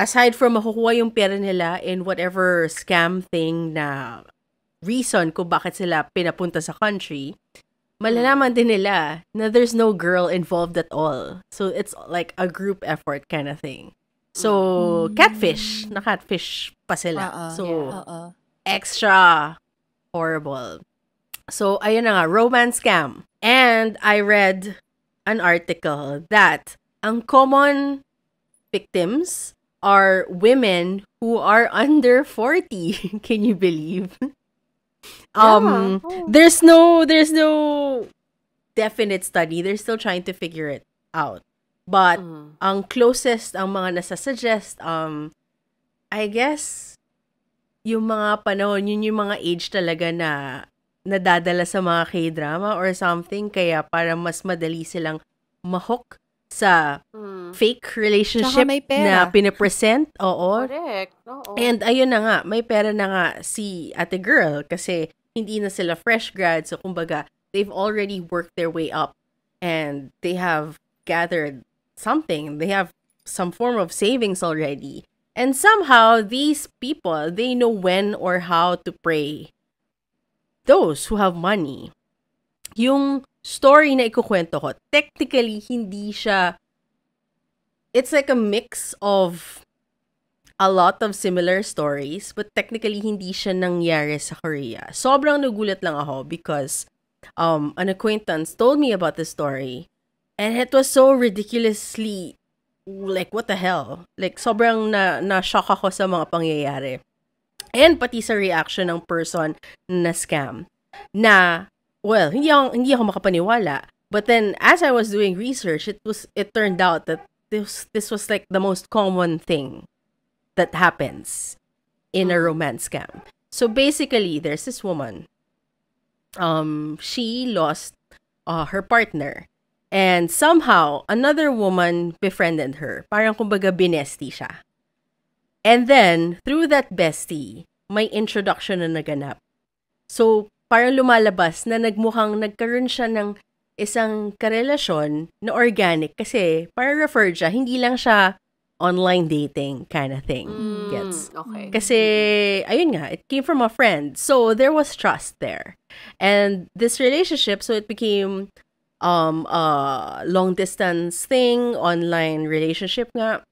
Speaker 1: aside from makukuha yung pera nila in whatever scam thing na reason kung bakit sila pinapunta sa country, malalaman din nila na there's no girl involved at all. So it's like a group effort kind of thing. So, mm. catfish. Na-catfish pa sila. uh so, yeah. uh extra horrible. So, ayun na nga, romance scam. And I read an article that ang common victims are women who are under 40. Can you believe? Um, yeah. oh. there's no, there's no definite study. They're still trying to figure it out. But mm. ang closest ang mga nasa-suggest um I guess yung mga panahon, yun yung mga age talaga na nadadala sa mga K-drama or something kaya para mas madali silang mahook sa mm. fake relationship na pinapresent. Oo. Correct. Oo. And ayun na nga, may pera na nga si ate girl kasi hindi na sila fresh grad. So, kumbaga, they've already worked their way up and they have gathered something. They have some form of savings already. And somehow, these people, they know when or how to pray. Those who have money. Yung story na ikukwento ko, technically, hindi siya... It's like a mix of a lot of similar stories, but technically, hindi siya nangyari sa Korea. Sobrang nagulat lang ako because um, an acquaintance told me about the story And it was so ridiculously like what the hell? Like sobrang na na shock ako sa mga pangyayari. And pati sa reaction ng person na scam na well, hindi ako hindi ako makapaniwala. But then as I was doing research, it was it turned out that this this was like the most common thing that happens in a romance scam. So basically, there's this woman um she lost uh, her partner And somehow, another woman befriended her. Parang kumbaga binestie siya. And then, through that bestie, may introduction na naganap. So, parang lumalabas na nagmukhang nagkaroon siya ng isang karelasyon na organic kasi para refer siya, hindi lang siya online dating kind of thing. Mm,
Speaker 3: gets. Okay. Kasi,
Speaker 1: ayun nga, it came from a friend. So, there was trust there. And this relationship, so it became um uh long distance thing, online relationship nga.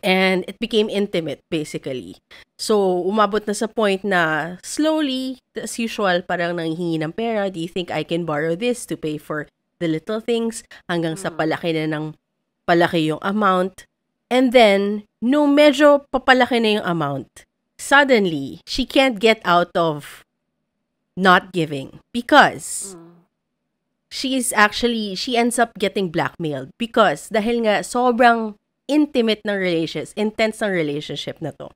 Speaker 1: And it became intimate basically. So umabot na sa point na slowly as usual parang nanghingi ng pera, do you think I can borrow this to pay for the little things hanggang sa hmm. palaki na ng palaki yung amount. And then, no medyo papalaki na yung amount, suddenly, she can't get out of not giving because mm she is actually, she ends up getting blackmailed because dahil nga sobrang intimate ng relations, intense ng relationship na to.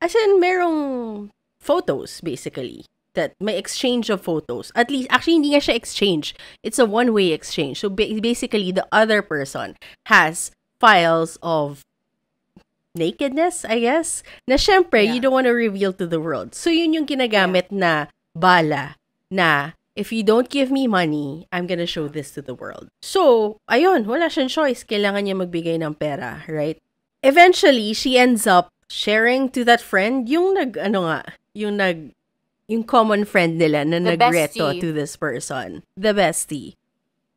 Speaker 1: As in, merong photos basically that may exchange of photos. At least, actually, hindi nga siya exchange. It's a one-way exchange. So, ba- basically, the other person has files of nakedness, I guess, na syempre, yeah. you don't want to reveal to the world. So, yun yung ginagamit yeah. na bala na if you don't give me money, I'm gonna show this to the world. So, ayun, wala siyang choice. Kailangan niya magbigay ng pera, right? Eventually, she ends up sharing to that friend yung nag, ano nga, yung nag, yung common friend nila na the nagreto bestie. to this person. The bestie.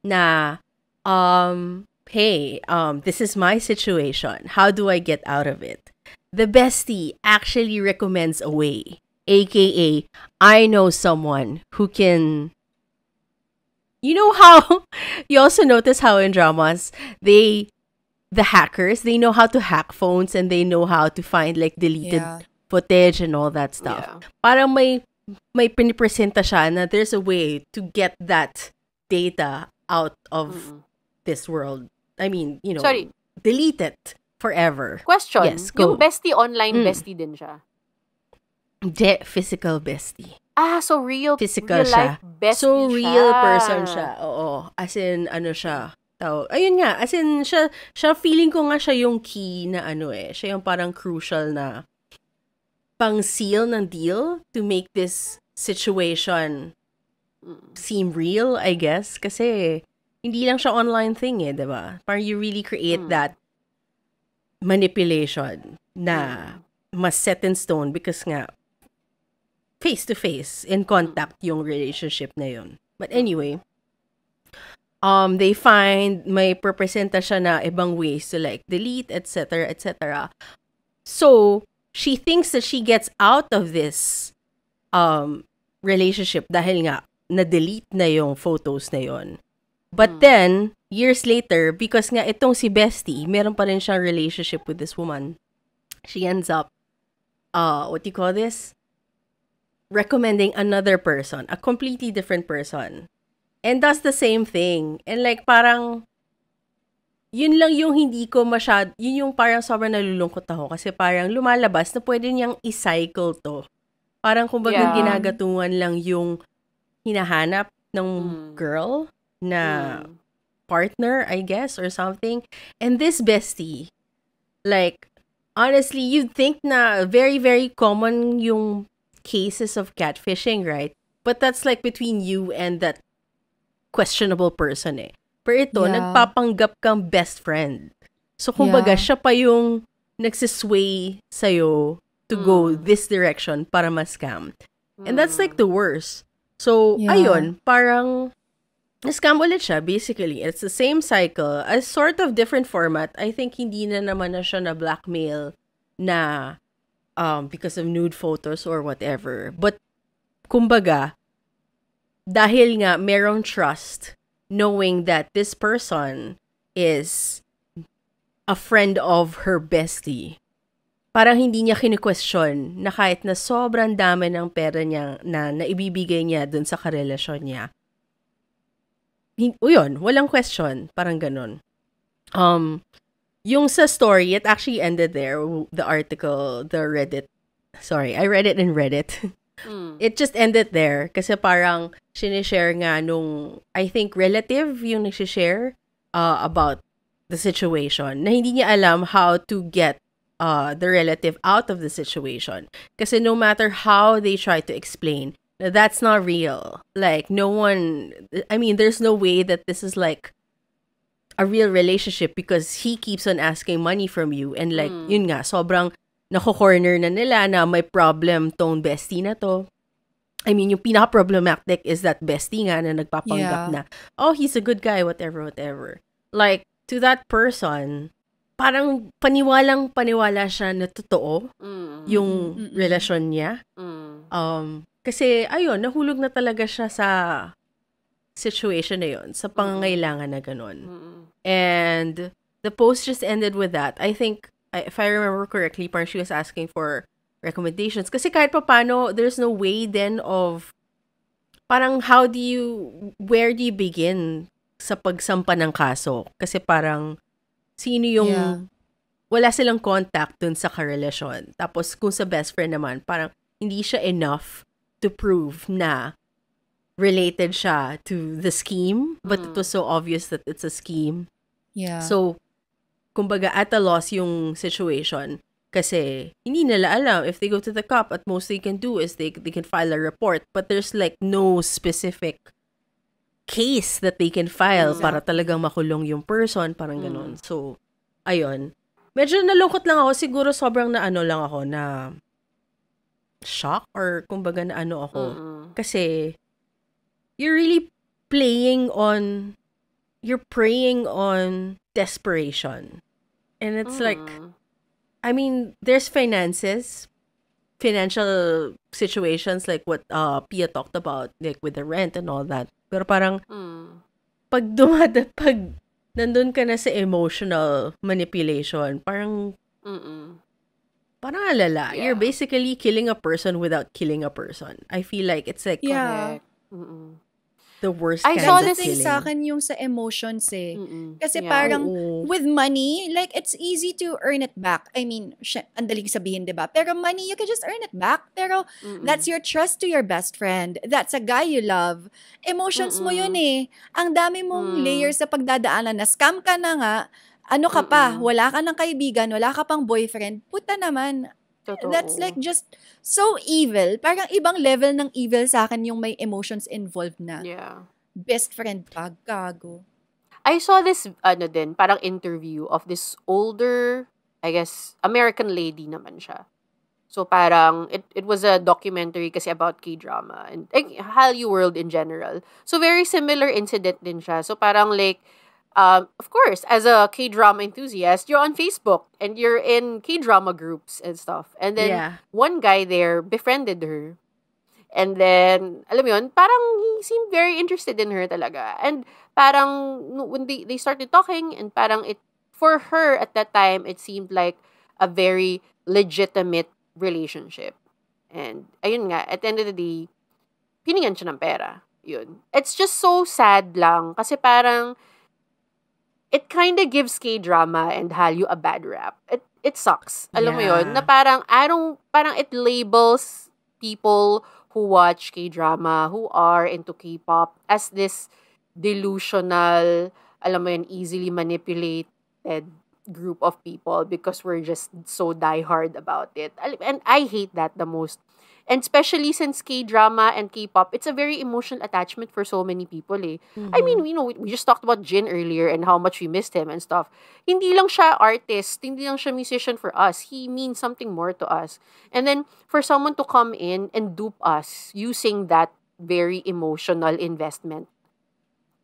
Speaker 1: Na, um, hey, um, this is my situation. How do I get out of it? The bestie actually recommends a way aka I know someone who can you know how you also notice how in dramas they the hackers they know how to hack phones and they know how to find like deleted yeah. footage and all that stuff. Para may may pinipresenta siya na there's a way to get that data out of mm-hmm. this world. I mean, you know, Sorry. delete it forever. Question. Yes, go. Yung
Speaker 3: bestie online, mm. bestie din siya.
Speaker 1: Hindi, physical bestie. Ah, so real physical real siya. bestie So real siya. person siya. Oo. As in ano siya. Tao. Ayun nga, as in siya siya feeling ko nga siya yung key na ano eh. Siya yung parang crucial na pang seal ng deal to make this situation mm. seem real, I guess. Kasi hindi lang siya online thing eh, 'di ba? Parang you really create mm. that manipulation na mm. mas set in stone because nga face-to-face, in contact yung relationship na yun. But anyway, um, they find may prepresenta siya na ibang ways to like delete, etc., etc. So, she thinks that she gets out of this um, relationship dahil nga na-delete na yung photos na yon. But hmm. then, years later, because nga itong si Bestie, meron pa rin siyang relationship with this woman, she ends up, uh, what do you call this? recommending another person, a completely different person, and does the same thing. And like, parang, yun lang yung hindi ko masyad, yun yung parang sobrang nalulungkot ako kasi parang lumalabas na pwede niyang i-cycle to. Parang kumbaga yeah. ginagatungan lang yung hinahanap ng mm. girl na mm. partner, I guess, or something. And this bestie, like, honestly, you'd think na very, very common yung cases of catfishing, right? But that's like between you and that questionable person eh. Pero ito, yeah. nagpapanggap kang best friend. So, kumbaga, yeah. siya pa yung nagsisway sa'yo to mm. go hmm. this direction para ma-scam. Mm. And that's hmm. like the worst. So, yeah. ayun, parang na scam ulit siya, basically. It's the same cycle, a sort of different format. I think hindi na naman na siya na blackmail na um, because of nude photos or whatever. But, kumbaga, dahil nga merong trust knowing that this person is a friend of her bestie. Parang hindi niya kine-question na kahit na sobrang dami ng pera niya na naibibigay niya dun sa karelasyon niya. Hin- walang question. Parang ganun. Um, yung sa story, it actually ended there. The article, the Reddit. Sorry, I read it in Reddit. Mm. It just ended there kasi parang sinishare nga nung, I think, relative yung nagsishare uh, about the situation na hindi niya alam how to get uh, the relative out of the situation. Kasi no matter how they try to explain, that's not real. Like, no one, I mean, there's no way that this is like a real relationship because he keeps on asking money from you and like mm. yun nga sobrang nako-corner na nila na may problem tong bestie na to. I mean, yung pinaka-problematic is that bestie nga na nagpapanggap yeah. na, oh, he's a good guy, whatever, whatever. Like, to that person, parang paniwalang paniwala siya na totoo mm. yung Mm-mm. relasyon niya. Mm. Um, kasi, ayun, nahulog na talaga siya sa situation na yun, sa pangangailangan na ganun. And the post just ended with that. I think, if I remember correctly, parang she was asking for recommendations. Kasi kahit pa paano, there's no way then of parang how do you, where do you begin sa pagsampa ng kaso? Kasi parang sino yung yeah. wala silang contact dun sa karelasyon. Tapos kung sa best friend naman, parang hindi siya enough to prove na related siya to the scheme, but mm. it was so obvious that it's a scheme. Yeah. So, kumbaga, at a loss yung situation. Kasi, hindi nila alam. If they go to the cop, at most they can do is they, they can file a report. But there's like no specific case that they can file exactly. para talagang makulong yung person. Parang mm. ganun. Mm. So, ayun. Medyo nalungkot lang ako. Siguro sobrang na ano lang ako na shock or kumbaga na ano ako. Mm-mm. Kasi, you're really playing on you're preying on desperation. And it's mm. like I mean, there's finances, financial situations like what uh Pia talked about, like with the rent and all that. Pero parang mm. pag dumada pag nandun ka na sa emotional manipulation, parang Mm-mm. parang alala. Yeah. You're basically killing a person without killing a person. I feel like it's like yeah. the worst I saw the thing sa
Speaker 2: akin yung sa emotions eh. Mm-mm. Kasi yeah. parang Oo. with money, like it's easy to earn it back. I mean, sh- ang daling sabihin, 'di ba? Pero money, you can just earn it back. Pero Mm-mm. that's your trust to your best friend. That's a guy you love. Emotions Mm-mm. mo 'yun eh. Ang dami mong mm. layers sa pagdadaanan na scam ka na nga, ano ka Mm-mm. pa, wala ka ng kaibigan, wala ka pang boyfriend, puta naman, Totoo. That's like just so evil. Parang ibang level ng evil sa akin yung may emotions involved na. Yeah. Best friend pa, gago.
Speaker 3: I saw this, ano din, parang interview of this older, I guess, American lady naman siya. So parang, it, it was a documentary kasi about K-drama and like, eh, Hallyu World in general. So very similar incident din siya. So parang like, Um, of course, as a K drama enthusiast, you're on Facebook and you're in K drama groups and stuff. And then yeah. one guy there befriended her. And then, alam mo yun, parang he seemed very interested in her talaga. And parang when they, they started talking and parang it, for her at that time, it seemed like a very legitimate relationship. And ayun nga, at the end of the day, piningan siya ng pera. Yun. It's just so sad lang kasi parang it kind of gives K-drama and Hallyu a bad rap. It it sucks. Alam yeah. mo 'yon, na parang I don't parang it labels people who watch K-drama, who are into K-pop as this delusional, alam mo 'yun, easily manipulated group of people because we're just so diehard about it. And I hate that the most. And especially since K-drama and K-pop, it's a very emotional attachment for so many people eh. Mm-hmm. I mean, you mm-hmm. know, we just talked about Jin earlier and how much we missed him and stuff. Hindi lang siya artist, hindi lang siya musician for us. He means something more to us. And then, for someone to come in and dupe us using that very emotional investment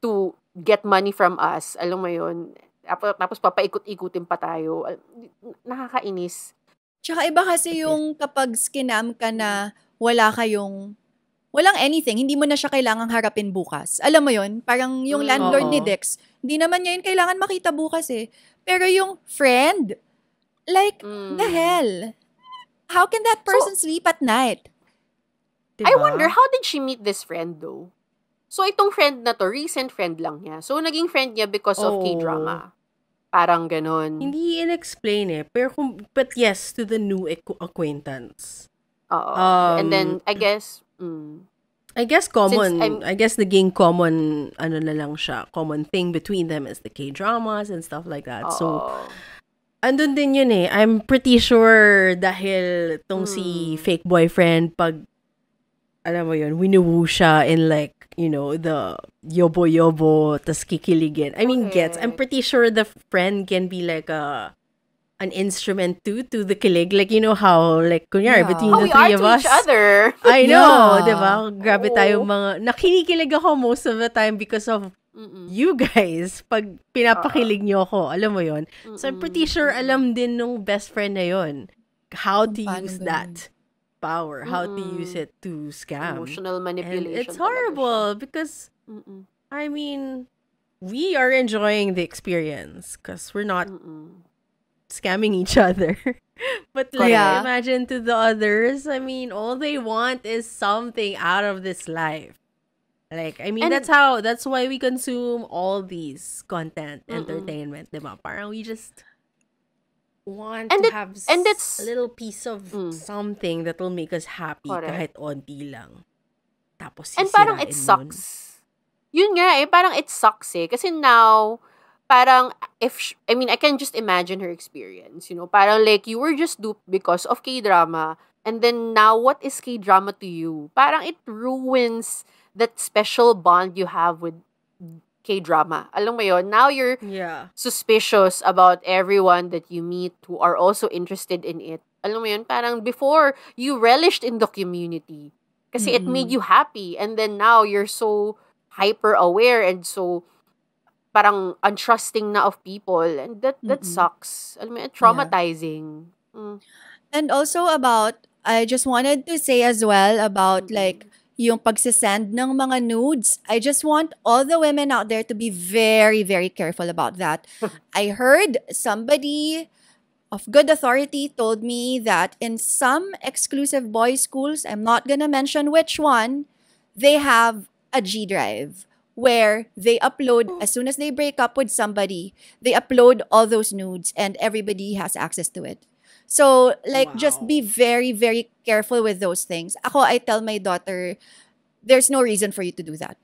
Speaker 3: to get money from us, alam mo yun, tapos papaikot-ikutin
Speaker 2: pa tayo. Nakakainis. Tsaka iba kasi yung kapag skinam ka na wala kayong walang anything, hindi mo na siya kailangang harapin bukas. Alam mo yon parang yung mm, landlord oo. ni Dex, hindi naman niya yun kailangan makita bukas eh. Pero yung friend, like, mm. the hell? How can that person so, sleep at night? Diba? I wonder, how did she meet this friend though?
Speaker 3: So, itong friend na to, recent friend lang niya. So, naging friend niya because oh. of K-drama.
Speaker 1: Parang ganun. Hindi in-explain eh. Pero kung, but yes, to the new acquaintance. Oo. Um, And then, um, I guess, mm, I guess common, I guess naging common, ano na lang siya, common thing between them is the K-dramas and stuff like that. Oo. So, andun din yun eh. I'm pretty sure dahil tong mm. si hmm. fake boyfriend, pag, alam mo yun, winawoo siya in like, you know, the yobo yobo, tas kikiligin. I mean, okay. gets. I'm pretty sure the friend can be like a an instrument too to the kilig. Like, you know how, like, kunyari, yeah. between oh, the three of us. other. I know, yeah. di diba? Grabe oh. tayo mga, nakikilig ako most of the time because of Mm-mm. you guys. Pag pinapakilig uh-uh. niyo ako, alam mo yon So, I'm pretty sure alam din nung best friend na yon how to Paano use that. power, how mm-hmm. to use mm. it to scam. Emotional manipulation. And it's horrible because Mm-mm. I mean, we are enjoying the experience because we're not Mm-mm. scamming each other. but like, yeah. imagine to the others. I mean, all they want is something out of this life. Like, I mean, and that's how, that's why we consume all these content, mm-mm. entertainment, diba? Parang we just want and to that, have and that's, a little piece of mm, something that will make us happy correct. kahit onti lang. Tapos And parang it sucks.
Speaker 3: Nun. Yun nga eh, parang it sucks eh. Kasi now, parang, if, she, I mean, I can just imagine her experience, you know? Parang like, you were just duped because of K-drama, and then now, what is K-drama to you? Parang it ruins that special bond you have with K-drama. Alam mo yon now you're yeah. suspicious about everyone that you meet who are also interested in it. Alam mo yon parang before, you relished in the community. Kasi mm-hmm. it made you happy. And then now, you're so hyper-aware and so parang untrusting na of people. And that that mm-hmm. sucks. Alam mo yun, traumatizing. Yeah. Mm.
Speaker 2: And also about, I just wanted to say as well about mm-hmm. like, yung pagsisend ng mga nudes. I just want all the women out there to be very, very careful about that. I heard somebody of good authority told me that in some exclusive boys' schools, I'm not gonna mention which one, they have a G drive where they upload as soon as they break up with somebody, they upload all those nudes and everybody has access to it. So, like, wow. just be very, very careful with those things. Ako, I tell my daughter, there's no reason for you to do that.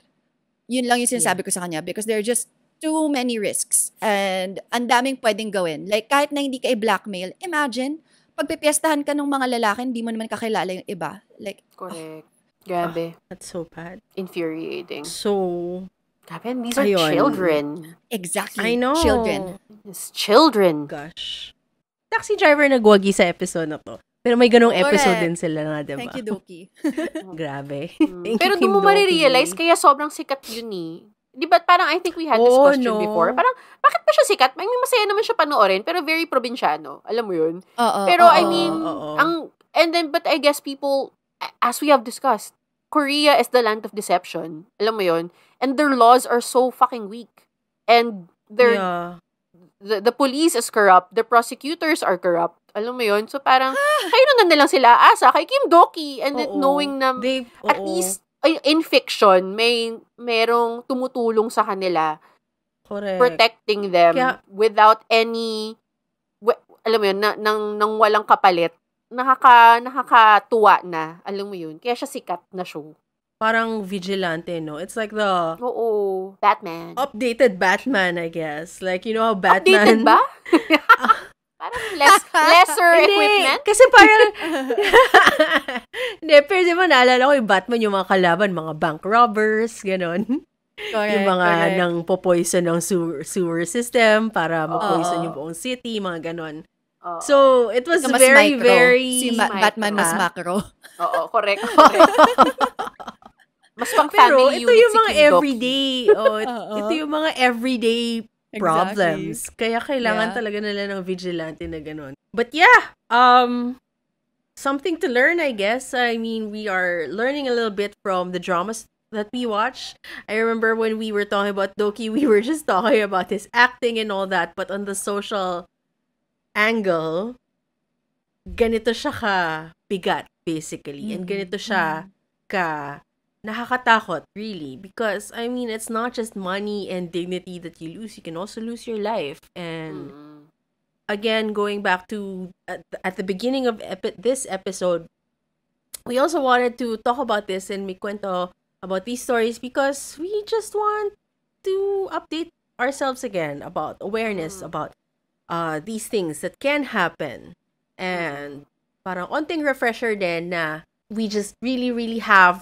Speaker 2: Yun lang yung sinasabi ko sa kanya because there are just too many risks and ang daming pwedeng gawin. Like, kahit na hindi ka i-blackmail, imagine, pagpipiestahan ka ng mga lalaki, hindi mo naman kakilala yung iba. Like,
Speaker 3: ah. Correct. Oh, Grabe. Oh, that's so bad. Infuriating. So, Grabe, these are children. Exactly. I know. Children. It's
Speaker 1: children. Gosh taxi driver nagwagi sa episode na to. Pero may ganong episode Correct. din sila na, diba? Thank you, Doki. Oh, grabe. Thank Pero doon mo marirealize,
Speaker 3: kaya sobrang sikat yun eh. Di ba parang I think we had this oh, question no. before. Parang, bakit pa siya sikat? May mean, masaya naman siya panoorin, pero very probinsyano. Alam mo yun? Uh-oh, pero uh-oh, I mean, uh-oh. ang, and then, but I guess people, as we have discussed, Korea is the land of deception. Alam mo yun? And their laws are so fucking weak. And their yeah the, the police is corrupt, the prosecutors are corrupt. Alam mo yon So parang, kayo na nilang sila asa kay Kim Doki. And then knowing na, They, at oo. least, in fiction, may merong tumutulong sa kanila. Correct. Protecting them Kaya, without any, alam mo 'yon, na, nang, nang walang kapalit. Nakaka, nakakatuwa
Speaker 1: na. Alam mo yun. Kaya siya sikat na show parang vigilante, no? It's like the... Oo, Batman. Updated Batman, I guess. Like, you know how Batman... Updated ba? Ah.
Speaker 3: parang less, lesser equipment? Kasi parang...
Speaker 1: Hindi, pero di ba naalala ko yung Batman, yung mga kalaban, mga bank robbers, ganun.
Speaker 2: Correct, yung mga correct. nang
Speaker 1: popoison ng sewer, sewer system para mapoison oh. yung buong city, mga ganon. Oh. So, it was mas very, micro. very... Si Ma- Batman mas macro. Oo, correct. correct. Mas pang family Pero, ito yung mga si everyday. Oh, ito yung mga everyday problems. Exactly. Kaya kailangan yeah. talaga nila ng vigilante na ganun. But yeah, um, something to learn, I guess. I mean, we are learning a little bit from the dramas that we watch. I remember when we were talking about Doki, we were just talking about his acting and all that, but on the social angle, ganito siya ka bigat, basically. Mm-hmm. And ganito siya mm-hmm. ka nakakatakot really because I mean it's not just money and dignity that you lose you can also lose your life and mm. again going back to at, at the beginning of epi- this episode we also wanted to talk about this and make cuento about these stories because we just want to update ourselves again about awareness mm. about uh, these things that can happen mm-hmm. and parang onting refresher then na we just really really have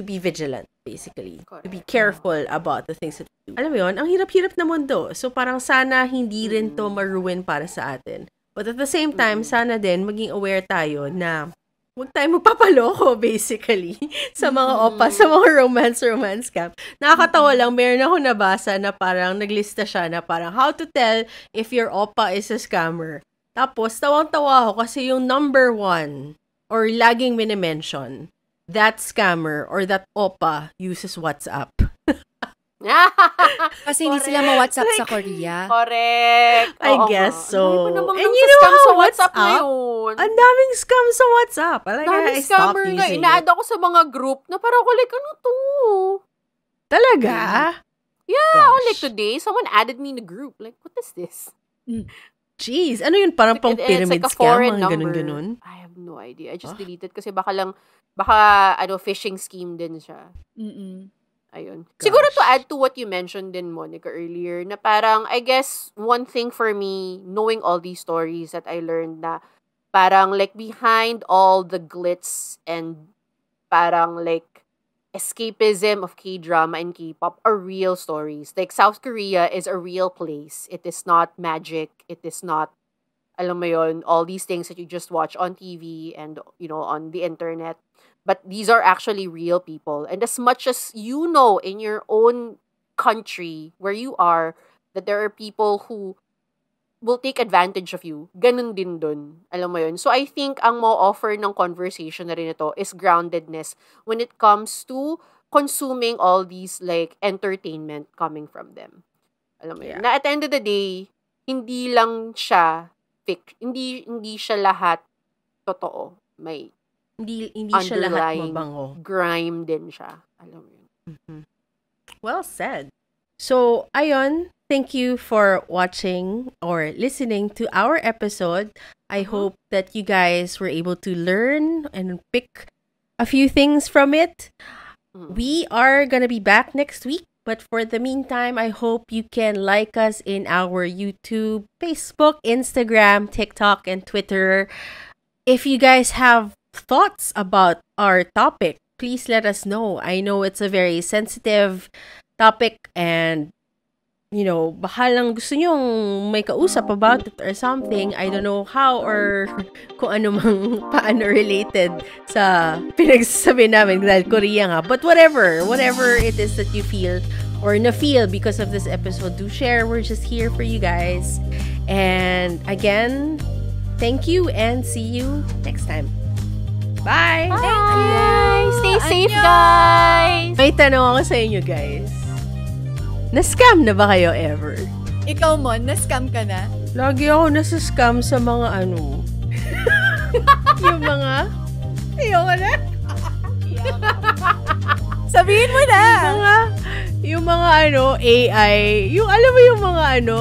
Speaker 1: to be vigilant, basically. Correct. To be careful about the things that we do. Alam mo yon ang hirap-hirap na mundo. So, parang sana hindi rin to mm. maruin para sa atin. But at the same time, mm. sana din maging aware tayo na huwag tayong magpapaloko, basically, sa mga opa, mm. sa mga romance-romance camp. Nakakatawa lang, meron ako nabasa na parang naglista siya na parang how to tell if your opa is a scammer. Tapos, tawang-tawa ako kasi yung number one or laging minimension that scammer or that OPA uses WhatsApp.
Speaker 3: Kasi hindi sila ma-WhatsApp like, sa Korea.
Speaker 1: Correct. I Oo, guess so. And you know how WhatsApp, WhatsApp ngayon? Ang daming scam sa WhatsApp. Like, daming I scammer na. Ina-add
Speaker 3: ako sa mga group na parang ako like, ano to? Talaga? Yeah, yeah oh, Gosh. like today, someone added me in a group. Like, what is this?
Speaker 1: Mm. Jeez, ano yun? Parang pang pyramid like scam, mga ganun-ganun? I
Speaker 3: have no idea. I just huh? Ah. deleted kasi baka lang, baka, ano, phishing scheme din siya. Mm-mm. Ayun. Gosh. Siguro to add to what you mentioned din, Monica, earlier, na parang, I guess, one thing for me, knowing all these stories that I learned na, parang, like, behind all the glitz and parang, like, escapism of K drama and K pop are real stories. Like South Korea is a real place. It is not magic. It is not alam mo yon, all these things that you just watch on TV and you know on the internet. But these are actually real people. And as much as you know in your own country where you are that there are people who will take advantage of you. Ganun din dun. Alam mo yun? So, I think ang mo offer ng conversation na rin ito is groundedness when it comes to consuming all these like entertainment coming from them. Alam mo yeah. Na at the end of the day, hindi lang siya fic, hindi hindi siya lahat totoo. May hindi hindi siya lahat mabango. Grime din siya. Alam mo yun. Mm-hmm.
Speaker 1: Well said. So, ayon, Thank you for watching or listening to our episode. I uh-huh. hope that you guys were able to learn and pick a few things from it. Mm. We are going to be back next week, but for the meantime, I hope you can like us in our YouTube, Facebook, Instagram, TikTok, and Twitter. If you guys have thoughts about our topic, please let us know. I know it's a very sensitive topic and you know, lang gusto nyong may kausap about it or something, I don't know how or kung ano mang paano related sa pinagsasabi namin dahil Korea nga. But whatever, whatever it is that you feel or na-feel because of this episode, do share. We're just here for you guys. And again, thank you and see you next time. Bye!
Speaker 2: Bye! Thank you!
Speaker 1: Stay safe, Annyeong! guys! May tanong ako sa inyo, guys. Na-scam na ba kayo ever?
Speaker 2: Ikaw, mo, na-scam ka na?
Speaker 1: Lagi ako nasa-scam sa mga ano.
Speaker 2: yung mga...
Speaker 1: Ayoko na. Sabihin mo na! Yung mga, yung mga ano, AI, yung alam mo yung mga ano,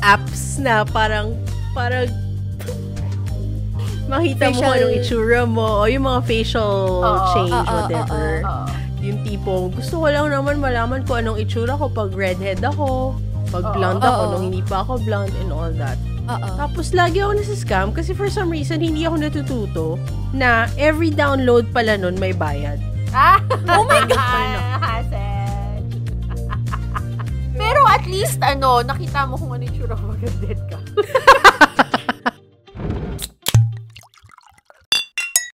Speaker 1: apps na parang, parang, makita facial. mo anong itsura mo, o yung mga facial oh, change, oh, oh, whatever. Oh, oh, oh. Yung tipong, gusto ko lang naman malaman ko anong itsura ko pag redhead ako, pag blonde ako, Uh-oh. nung hindi pa ako blonde and all that. Uh-oh. Tapos lagi ako nasa-scam kasi for some reason hindi ako natututo na every download pala nun may bayad. Ah! oh my God!
Speaker 3: Pero at least, ano, nakita mo kung ano itsura tsura ko, magandit ka.